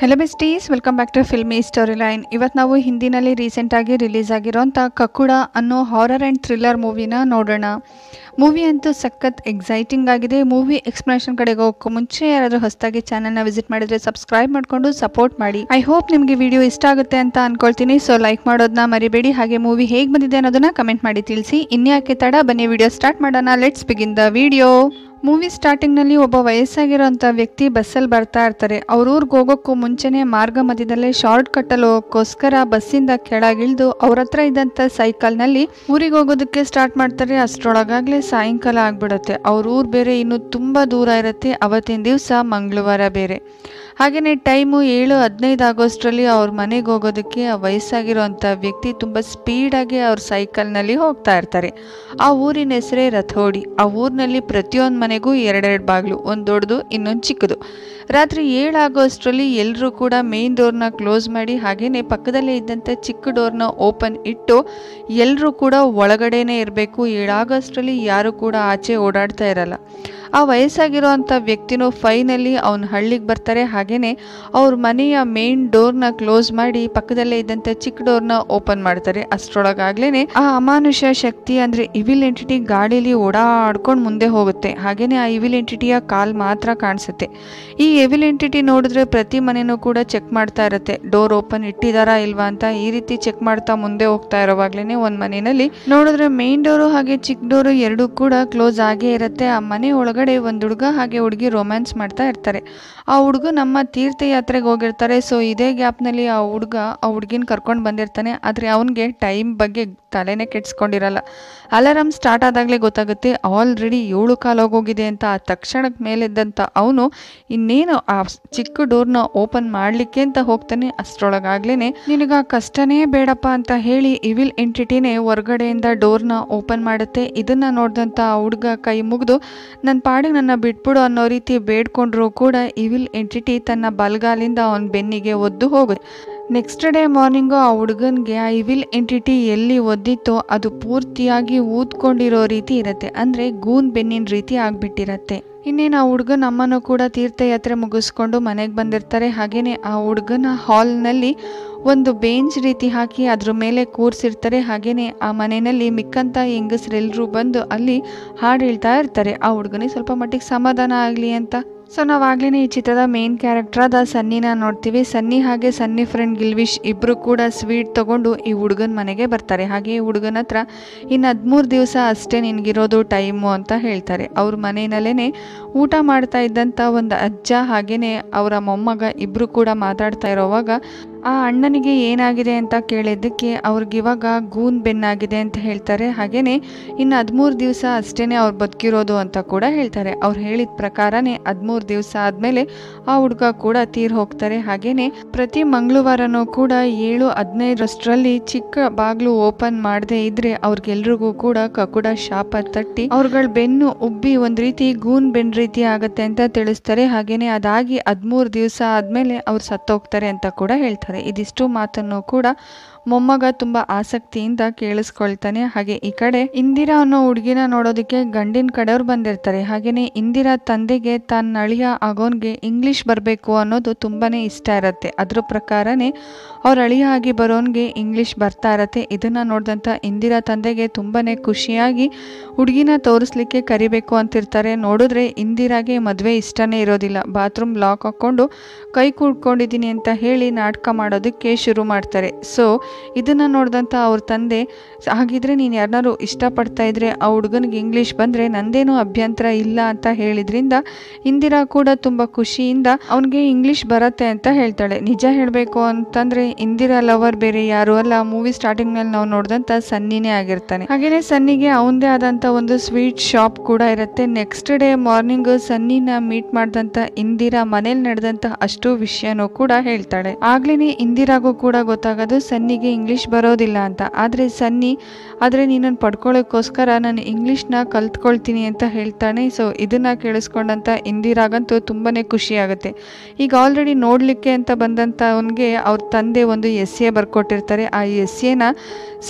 hello besties welcome back to filmy story line ಇವತ್ತು ನಾವು ಹಿಂದಿನಲ್ಲಿ ರೀಸೆಂಟಾಗಿ ರಿಲೀಸ್ ಆಗಿರೋಂಥ ಕಕ್ಕುಡ ಅನ್ನೋ ಹಾರರ್ ಆ್ಯಂಡ್ ಥ್ರಿಲ್ಲರ್ ಮೂವಿನ ನೋಡೋಣ ಮೂವಿ ಅಂತೂ ಸಖತ್ ಎಕ್ಸೈಟಿಂಗ್ ಆಗಿದೆ ಮೂವಿ ಎಕ್ಸ್ಪ್ಲನೇಷನ್ ಕಡೆಗೆ ಹೋಗೋಕೆ ಮುಂಚೆ ಯಾರಾದರೂ ಹೊಸದಾಗಿ ಚಾನಲ್ನ ವಿಸಿಟ್ ಮಾಡಿದರೆ ಸಬ್ಸ್ಕ್ರೈಬ್ ಮಾಡಿಕೊಂಡು ಸಪೋರ್ಟ್ ಮಾಡಿ ಐ ಹೋಪ್ ನಿಮಗೆ ವಿಡಿಯೋ ಇಷ್ಟ ಆಗುತ್ತೆ ಅಂತ ಅನ್ಕೊಳ್ತೀನಿ ಸೊ ಲೈಕ್ ಮಾಡೋದನ್ನ ಮರಿಬೇಡಿ ಹಾಗೆ ಮೂವಿ ಹೇಗೆ ಬಂದಿದೆ ಅನ್ನೋದನ್ನ ಕಮೆಂಟ್ ಮಾಡಿ ತಿಳಿಸಿ ಇನ್ಯಾಕೆ ತಡ ಬನ್ನಿ ವಿಡಿಯೋ ಸ್ಟಾರ್ಟ್ ಮಾಡೋಣ let's begin the video movie ಸ್ಟಾರ್ಟಿಂಗ್ನಲ್ಲಿ ಒಬ್ಬ ವಯಸ್ಸಾಗಿರೋಂಥ ವ್ಯಕ್ತಿ ಬಸ್ಸಲ್ಲಿ ಬರ್ತಾ ಇರ್ತಾರೆ ಊರಿಗೆ ಹೋಗೋಕ್ಕೂ ಮುಂಚೆನೇ ಮಾರ್ಗ ಮಧ್ಯದಲ್ಲೇ ಶಾರ್ಟ್ ಕಟ್ಟಲ್ಲಿ ಹೋಗೋಕ್ಕೋಸ್ಕರ ಬಸ್ಸಿಂದ ಕೆಳಗಿಳಿದು ಅವ್ರ ಹತ್ರ ಇದ್ದಂಥ ಸೈಕಲ್ನಲ್ಲಿ ಊರಿಗೆ ಹೋಗೋದಕ್ಕೆ ಸ್ಟಾರ್ಟ್ ಮಾಡ್ತಾರೆ ಅಷ್ಟರೊಳಗಾಗಲೇ ಸಾಯಂಕಾಲ ಆಗ್ಬಿಡುತ್ತೆ ಅವ್ರ ಊರು ಬೇರೆ ಇನ್ನೂ ತುಂಬ ದೂರ ಇರುತ್ತೆ ಅವತ್ತಿನ ದಿವಸ ಮಂಗಳವಾರ ಬೇರೆ ಹಾಗೆಯೇ ಟೈಮು ಏಳು ಹದಿನೈದು ಆಗೋಷ್ಟರಲ್ಲಿ ಅವ್ರ ಮನೆಗೆ ಹೋಗೋದಕ್ಕೆ ಆ ವಯಸ್ಸಾಗಿರೋವಂಥ ವ್ಯಕ್ತಿ ತುಂಬ ಸ್ಪೀಡಾಗಿ ಅವ್ರ ಸೈಕಲ್ನಲ್ಲಿ ಹೋಗ್ತಾ ಇರ್ತಾರೆ ಆ ಊರಿನ ಹೆಸರೇ ರಥೋಡಿ ಆ ಊರಿನಲ್ಲಿ ಪ್ರತಿಯೊಂದು ಮನೆಗೂ ಎರಡೆರಡು ಬಾಗಿಲು ಒಂದು ದೊಡ್ಡದು ಇನ್ನೊಂದು ಚಿಕ್ಕದು ರಾತ್ರಿ ಏಳಾಗೋ ಅಷ್ಟರಲ್ಲಿ ಎಲ್ಲರೂ ಕೂಡ ಮೇನ್ ಡೋರ್ನ ಕ್ಲೋಸ್ ಮಾಡಿ ಹಾಗೆಯೇ ಪಕ್ಕದಲ್ಲೇ ಇದ್ದಂಥ ಚಿಕ್ಕ ಡೋರ್ನ ಓಪನ್ ಇಟ್ಟು ಎಲ್ಲರೂ ಕೂಡ ಒಳಗಡೆನೆ ಇರಬೇಕು ಏಳಾಗೋ ಅಷ್ಟರಲ್ಲಿ ಯಾರೂ ಕೂಡ ಆಚೆ ಓಡಾಡ್ತಾ ಇರಲ್ಲ ಆ ವಯಸ್ಸಾಗಿರೋ ಅಂಥ ವ್ಯಕ್ತಿನೂ ಫೈನಲಿ ಅವನ ಹಳ್ಳಿಗೆ ಬರ್ತಾರೆ ಹಾಗೆಯೇ ಅವ್ರ ಮನೆಯ ಮೇನ್ ಡೋರ್ನ ಕ್ಲೋಸ್ ಮಾಡಿ ಪಕ್ಕದಲ್ಲೇ ಇದ್ದಂಥ ಚಿಕ್ಕ ಡೋರ್ನ ಓಪನ್ ಮಾಡ್ತಾರೆ ಅಷ್ಟರೊಳಗಾಗ್ಲೇ ಆ ಅಮಾನುಷ ಶಕ್ತಿ ಅಂದರೆ ಇವಿಲ್ ಎಂಟಿಟಿ ಗಾಡೀಲಿ ಓಡಾಡ್ಕೊಂಡು ಮುಂದೆ ಹೋಗುತ್ತೆ ಹಾಗೆಯೇ ಆ ಇವಿಲ್ ಎಂಟಿಟಿಯ ಕಾಲ್ ಮಾತ್ರ ಕಾಣಿಸುತ್ತೆ ಈ ಎವಿಲ್ ಎಂಟಿಟಿ ನೋಡಿದ್ರೆ ಪ್ರತಿ ಮನೆಯೂ ಕೂಡ ಚೆಕ್ ಮಾಡ್ತಾ ಇರುತ್ತೆ ಡೋರ್ ಓಪನ್ ಇಟ್ಟಿದಾರಾ ಇಲ್ವಾ ಅಂತ ಈ ರೀತಿ ಚೆಕ್ ಮಾಡ್ತಾ ಮುಂದೆ ಹೋಗ್ತಾ ಇರೋವಾಗ್ಲೇನೆ ಒಂದ್ ಮನೆಯಲ್ಲಿ ನೋಡಿದ್ರೆ ಮೇನ್ ಡೋರು ಹಾಗೆ ಚಿಕ್ಕ ಡೋರು ಎರಡು ಕೂಡ ಕ್ಲೋಸ್ ಆಗೇ ಇರುತ್ತೆ ಆ ಮನೆ ಒಳಗಡೆ ಒಂದ್ ಹುಡುಗ ಹಾಗೆ ಹುಡುಗಿ ರೊಮ್ಯಾನ್ಸ್ ಮಾಡ್ತಾ ಇರ್ತಾರೆ ಆ ಹುಡುಗ ನಮ್ಮ ತೀರ್ಥಯಾತ್ರೆಗೆ ಹೋಗಿರ್ತಾರೆ ಸೊ ಇದೇ ನಲ್ಲಿ ಆ ಹುಡುಗ ಆ ಹುಡುಗಿನ ಕರ್ಕೊಂಡು ಬಂದಿರ್ತಾನೆ ಆದ್ರೆ ಅವನ್ಗೆ ಟೈಮ್ ಬಗ್ಗೆ ತಲೆನೆ ಕೆಡ್ಸ್ಕೊಂಡಿರಲ್ಲ ಅಲಾರಾಮ್ ಸ್ಟಾರ್ಟ್ ಆದಾಗಲೇ ಗೊತ್ತಾಗುತ್ತೆ ಆಲ್ರೆಡಿ ಏಳು ಕಾಲು ಹೋಗಿದೆ ಅಂತ ಆ ತಕ್ಷಣಕ್ಕೆ ಮೇಲೆದ್ದಂತ ಅವನು ಇನ್ನೇನು ನೀನು ಆ ಚಿಕ್ಕ ಡೋರ್ನ ಓಪನ್ ಮಾಡ್ಲಿಕ್ಕೆ ಅಂತ ಹೋಗ್ತಾನೆ ಅಷ್ಟರೊಳಗಾಗ್ಲೇ ನಿನಗ ಕಷ್ಟನೇ ಬೇಡಪ್ಪ ಅಂತ ಹೇಳಿ ಇವಿಲ್ ಎಂಟಿಟಿನೇ ಹೊರಗಡೆಯಿಂದ ಡೋರ್ನ ಓಪನ್ ಮಾಡುತ್ತೆ ಇದನ್ನ ನೋಡಿದಂಥ ಹುಡುಗ ಕೈ ಮುಗಿದು ನನ್ನ ಪಾಡಿಗೆ ನನ್ನ ಬಿಟ್ಬಿಡು ಅನ್ನೋ ರೀತಿ ಬೇಡ್ಕೊಂಡ್ರೂ ಕೂಡ ಇವಿಲ್ ಎಂಟಿಟಿ ತನ್ನ ಬಲ್ಗಾಲಿಂದ ಅವನ ಬೆನ್ನಿಗೆ ಒದ್ದು ಹೋಗುತ್ತೆ ನೆಕ್ಸ್ಟ್ ಡೇ ಮಾರ್ನಿಂಗು ಆ ಹುಡುಗನಿಗೆ ಆ ಇವಿಲ್ ಎಂಟಿಟಿ ಎಲ್ಲಿ ಒದ್ದಿತ್ತೋ ಅದು ಪೂರ್ತಿಯಾಗಿ ಊದ್ಕೊಂಡಿರೋ ರೀತಿ ಇರುತ್ತೆ ಅಂದರೆ ಗೂನ್ ಬೆನ್ನಿನ ರೀತಿ ಆಗಿಬಿಟ್ಟಿರತ್ತೆ ಇನ್ನೇನು ಆ ಹುಡುಗನ ಅಮ್ಮನೂ ಕೂಡ ತೀರ್ಥಯಾತ್ರೆ ಮುಗಿಸ್ಕೊಂಡು ಮನೆಗೆ ಬಂದಿರ್ತಾರೆ ಹಾಗೇನೆ ಆ ಹುಡುಗನ ಹಾಲ್ನಲ್ಲಿ ಒಂದು ಬೇಂಚ್ ರೀತಿ ಹಾಕಿ ಅದ್ರ ಮೇಲೆ ಕೂರಿಸಿರ್ತಾರೆ ಹಾಗೇನೆ ಆ ಮನೆಯಲ್ಲಿ ಮಿಕ್ಕಂಥ ಹೆಂಗಸರೆಲ್ಲರೂ ಬಂದು ಅಲ್ಲಿ ಹಾಡು ಹೇಳ್ತಾ ಇರ್ತಾರೆ ಆ ಹುಡುಗನಿಗೆ ಸ್ವಲ್ಪ ಮಟ್ಟಿಗೆ ಸಮಾಧಾನ ಆಗಲಿ ಅಂತ ಸೊ ನಾವಾಗ್ಲೇ ಈ ಚಿತ್ರದ ಮೇನ್ ಕ್ಯಾರೆಕ್ಟರ್ ಆದ ಸನ್ನಿನ ನೋಡ್ತೀವಿ ಸನ್ನಿ ಹಾಗೆ ಸನ್ನಿ ಫ್ರೆಂಡ್ ಗಿಲ್ವಿಶ್ ಇಬ್ಬರು ಕೂಡ ಸ್ವೀಟ್ ತೊಗೊಂಡು ಈ ಹುಡುಗನ ಮನೆಗೆ ಬರ್ತಾರೆ ಹಾಗೆ ಈ ಹುಡುಗನ ಹತ್ರ ಇನ್ನು ಹದಿಮೂರು ದಿವಸ ಅಷ್ಟೇ ನಿನಗಿರೋದು ಟೈಮು ಅಂತ ಹೇಳ್ತಾರೆ ಅವ್ರ ಮನೆಯಲ್ಲೇ ಊಟ ಮಾಡ್ತಾ ಇದ್ದಂಥ ಒಂದು ಅಜ್ಜ ಹಾಗೆಯೇ ಅವರ ಮೊಮ್ಮಗ ಇಬ್ಬರು ಕೂಡ ಮಾತಾಡ್ತಾ ಇರೋವಾಗ ಆ ಅಣ್ಣನಿಗೆ ಏನಾಗಿದೆ ಅಂತ ಕೇಳಿದ್ದಕ್ಕೆ ಇವಾಗ ಗೂನ್ ಬೆನ್ನಾಗಿದೆ ಅಂತ ಹೇಳ್ತಾರೆ ಹಾಗೆಯೇ ಇನ್ನು ಹದಿಮೂರು ದಿವಸ ಅಷ್ಟೇ ಅವ್ರು ಬದುಕಿರೋದು ಅಂತ ಕೂಡ ಹೇಳ್ತಾರೆ ಅವ್ರು ಹೇಳಿದ ಪ್ರಕಾರನೇ ಹದಿಮೂರು ದಿವಸ ಆದಮೇಲೆ ಆ ಹುಡುಗ ಕೂಡ ತೀರ್ ಹೋಗ್ತಾರೆ ಹಾಗೆಯೇ ಪ್ರತಿ ಮಂಗಳವಾರನೂ ಕೂಡ ಏಳು ಹದಿನೈದರಷ್ಟರಲ್ಲಿ ಚಿಕ್ಕ ಬಾಗಿಲು ಓಪನ್ ಮಾಡದೇ ಇದ್ರೆ ಅವ್ರಿಗೆಲ್ರಿಗೂ ಕೂಡ ಕಕುಡ ಶಾಪ ತಟ್ಟಿ ಅವ್ರಗಳ ಬೆನ್ನು ಉಬ್ಬಿ ಒಂದು ರೀತಿ ಗೂನ್ ಬೆನ್ ರೀತಿ ಆಗುತ್ತೆ ಅಂತ ತಿಳಿಸ್ತಾರೆ ಹಾಗೆಯೇ ಅದಾಗಿ ಹದಿಮೂರು ದಿವಸ ಆದಮೇಲೆ ಅವ್ರು ಸತ್ತೋಗ್ತಾರೆ ಅಂತ ಕೂಡ ಹೇಳ್ತಾರೆ ಇದಿಷ್ಟು ಮಾತನ್ನು ಕೂಡ ಮೊಮ್ಮಗ ತುಂಬ ಆಸಕ್ತಿಯಿಂದ ಕೇಳಿಸ್ಕೊಳ್ತಾನೆ ಹಾಗೆ ಈ ಕಡೆ ಇಂದಿರಾ ಅನ್ನೋ ಹುಡುಗಿನ ನೋಡೋದಕ್ಕೆ ಗಂಡಿನ ಕಡೆಯವ್ರು ಬಂದಿರ್ತಾರೆ ಹಾಗೇನೆ ಇಂದಿರಾ ತಂದೆಗೆ ತನ್ನ ಅಳಿಯ ಆಗೋನ್ಗೆ ಇಂಗ್ಲಿಷ್ ಬರಬೇಕು ಅನ್ನೋದು ತುಂಬಾನೇ ಇಷ್ಟ ಇರತ್ತೆ ಅದ್ರ ಪ್ರಕಾರನೇ ಅವ್ರ ಅಳಿಯ ಆಗಿ ಬರೋನ್ಗೆ ಇಂಗ್ಲಿಷ್ ಬರ್ತಾ ಇರತ್ತೆ ಇದನ್ನ ನೋಡಿದಂಥ ಇಂದಿರಾ ತಂದೆಗೆ ತುಂಬಾನೇ ಖುಷಿಯಾಗಿ ಹುಡುಗಿನ ತೋರಿಸ್ಲಿಕ್ಕೆ ಕರಿಬೇಕು ಅಂತಿರ್ತಾರೆ ನೋಡಿದ್ರೆ ಇಂದಿರಾಗೆ ಮದುವೆ ಇಷ್ಟನೇ ಇರೋದಿಲ್ಲ ಬಾತ್ರೂಮ್ ಲಾಕ್ ಹಾಕೊಂಡು ಕೈ ಕೂಡ್ಕೊಂಡಿದ್ದೀನಿ ಅಂತ ಹೇಳಿ ನಾಟಕ ಮಾಡೋದಕ್ಕೆ ಶುರು ಮಾಡ್ತಾರೆ ಸೊ ಇದನ್ನು ನೋಡಿದಂಥ ಅವ್ರ ತಂದೆ ಹಾಗಿದ್ರೆ ನೀನು ಯಾರನ್ನಾರು ಇಷ್ಟಪಡ್ತಾ ಇದ್ದರೆ ಆ ಹುಡುಗನಿಗೆ ಇಂಗ್ಲೀಷ್ ಬಂದರೆ ನಂದೇನೂ ಅಭ್ಯಂತರ ಇಲ್ಲ ಅಂತ ಹೇಳಿದ್ರಿಂದ ಇಂದಿರಾ ಕೂಡ ತುಂಬ ಖುಷಿಯಿಂದ ಅವನಿಗೆ ಇಂಗ್ಲೀಷ್ ಬರುತ್ತೆ ಅಂತ ಹೇಳ್ತಾಳೆ ನಿಜ ಹೇಳಬೇಕು ಅಂತಂದರೆ ಇಂದಿರಾ ಲವರ್ ಬೇರೆ ಯಾರು ಅಲ್ಲ ಮೂವಿ ಸ್ಟಾರ್ಟಿಂಗ್ನಲ್ಲಿ ನಾವು ನೋಡಿದಂಥ ಸನ್ನಿನೇ ಆಗಿರ್ತಾನೆ ಹಾಗೆಯೇ ಸನ್ನಿಗೆ ಅವನದೇ ಆದಂಥ ಒಂದು ಸ್ವೀಟ್ ಶಾಪ್ ಕೂಡ ಇರುತ್ತೆ ನೆಕ್ಸ್ಟ್ ಡೇ ಮಾರ್ನಿಂಗ್ ಸನ್ನಿನ ಮೀಟ್ ಮಾಡಿದಂಥ ಇಂದಿರಾ ಮನೇಲಿ ನಡೆದಂಥ ಅಷ್ಟು ವಿಷಯನೂ ಕೂಡ ಹೇಳ್ತಾಳೆ ಆಗ್ಲೇ ಇಂದಿರಾಗೂ ಕೂಡ ಗೊತ್ತಾಗೋದು ಸನ್ನಿಗೆ ನನಗೆ ಇಂಗ್ಲೀಷ್ ಬರೋದಿಲ್ಲ ಅಂತ ಆದರೆ ಸನ್ನಿ ಆದರೆ ನೀನನ್ನು ಪಡ್ಕೊಳ್ಳೋಕ್ಕೋಸ್ಕರ ನಾನು ಇಂಗ್ಲೀಷ್ನ ಕಲ್ತ್ಕೊಳ್ತೀನಿ ಅಂತ ಹೇಳ್ತಾನೆ ಸೊ ಇದನ್ನು ಕೇಳಿಸ್ಕೊಂಡಂಥ ಇಂದಿರಾಗಂತೂ ತುಂಬಾ ಖುಷಿಯಾಗುತ್ತೆ ಈಗ ಆಲ್ರೆಡಿ ನೋಡಲಿಕ್ಕೆ ಅಂತ ಬಂದಂಥ ಅವನಿಗೆ ಅವ್ರ ತಂದೆ ಒಂದು ಎಸ್ ಎ ಬರ್ಕೊಟ್ಟಿರ್ತಾರೆ ಆ ಎಸ್ ಎನ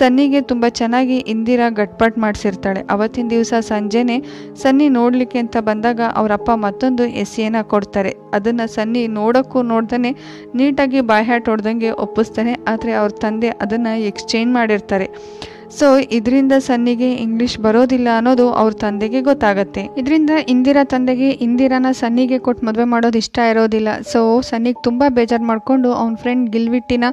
ಸನ್ನಿಗೆ ತುಂಬ ಚೆನ್ನಾಗಿ ಇಂದಿರಾ ಗಟ್ಪಾಟ್ ಮಾಡಿಸಿರ್ತಾಳೆ ಅವತ್ತಿನ ದಿವಸ ಸಂಜೆನೆ ಸನ್ನಿ ನೋಡಲಿಕ್ಕೆ ಅಂತ ಬಂದಾಗ ಅವರಪ್ಪ ಮತ್ತೊಂದು ಎಸೆಯನ್ನು ಕೊಡ್ತಾರೆ ಅದನ್ನು ಸನ್ನಿ ನೋಡೋಕ್ಕೂ ನೋಡ್ದೇ ನೀಟಾಗಿ ಬಾಯ್ ಹ್ಯಾಟ್ ಹೊಡೆದಂಗೆ ಒಪ್ಪಿಸ್ತಾನೆ ಆದರೆ ಅವ್ರ ತಂದೆ ಅದನ್ನು ಎಕ್ಸ್ಚೇಂಜ್ ಮಾಡಿರ್ತಾರೆ ಸೊ ಇದರಿಂದ ಸನ್ನಿಗೆ ಇಂಗ್ಲಿಷ್ ಬರೋದಿಲ್ಲ ಅನ್ನೋದು ಅವ್ರ ತಂದೆಗೆ ಗೊತ್ತಾಗತ್ತೆ ಇದರಿಂದ ಇಂದಿರಾ ತಂದೆಗೆ ಇಂದಿರಾನ ಸನ್ನಿಗೆ ಕೊಟ್ಟು ಮದುವೆ ಮಾಡೋದು ಇಷ್ಟ ಇರೋದಿಲ್ಲ ಸೊ ಸನ್ನಿಗೆ ತುಂಬ ಬೇಜಾರು ಮಾಡಿಕೊಂಡು ಅವ್ನ ಫ್ರೆಂಡ್ ಗಿಲ್ವಿಟ್ಟಿನ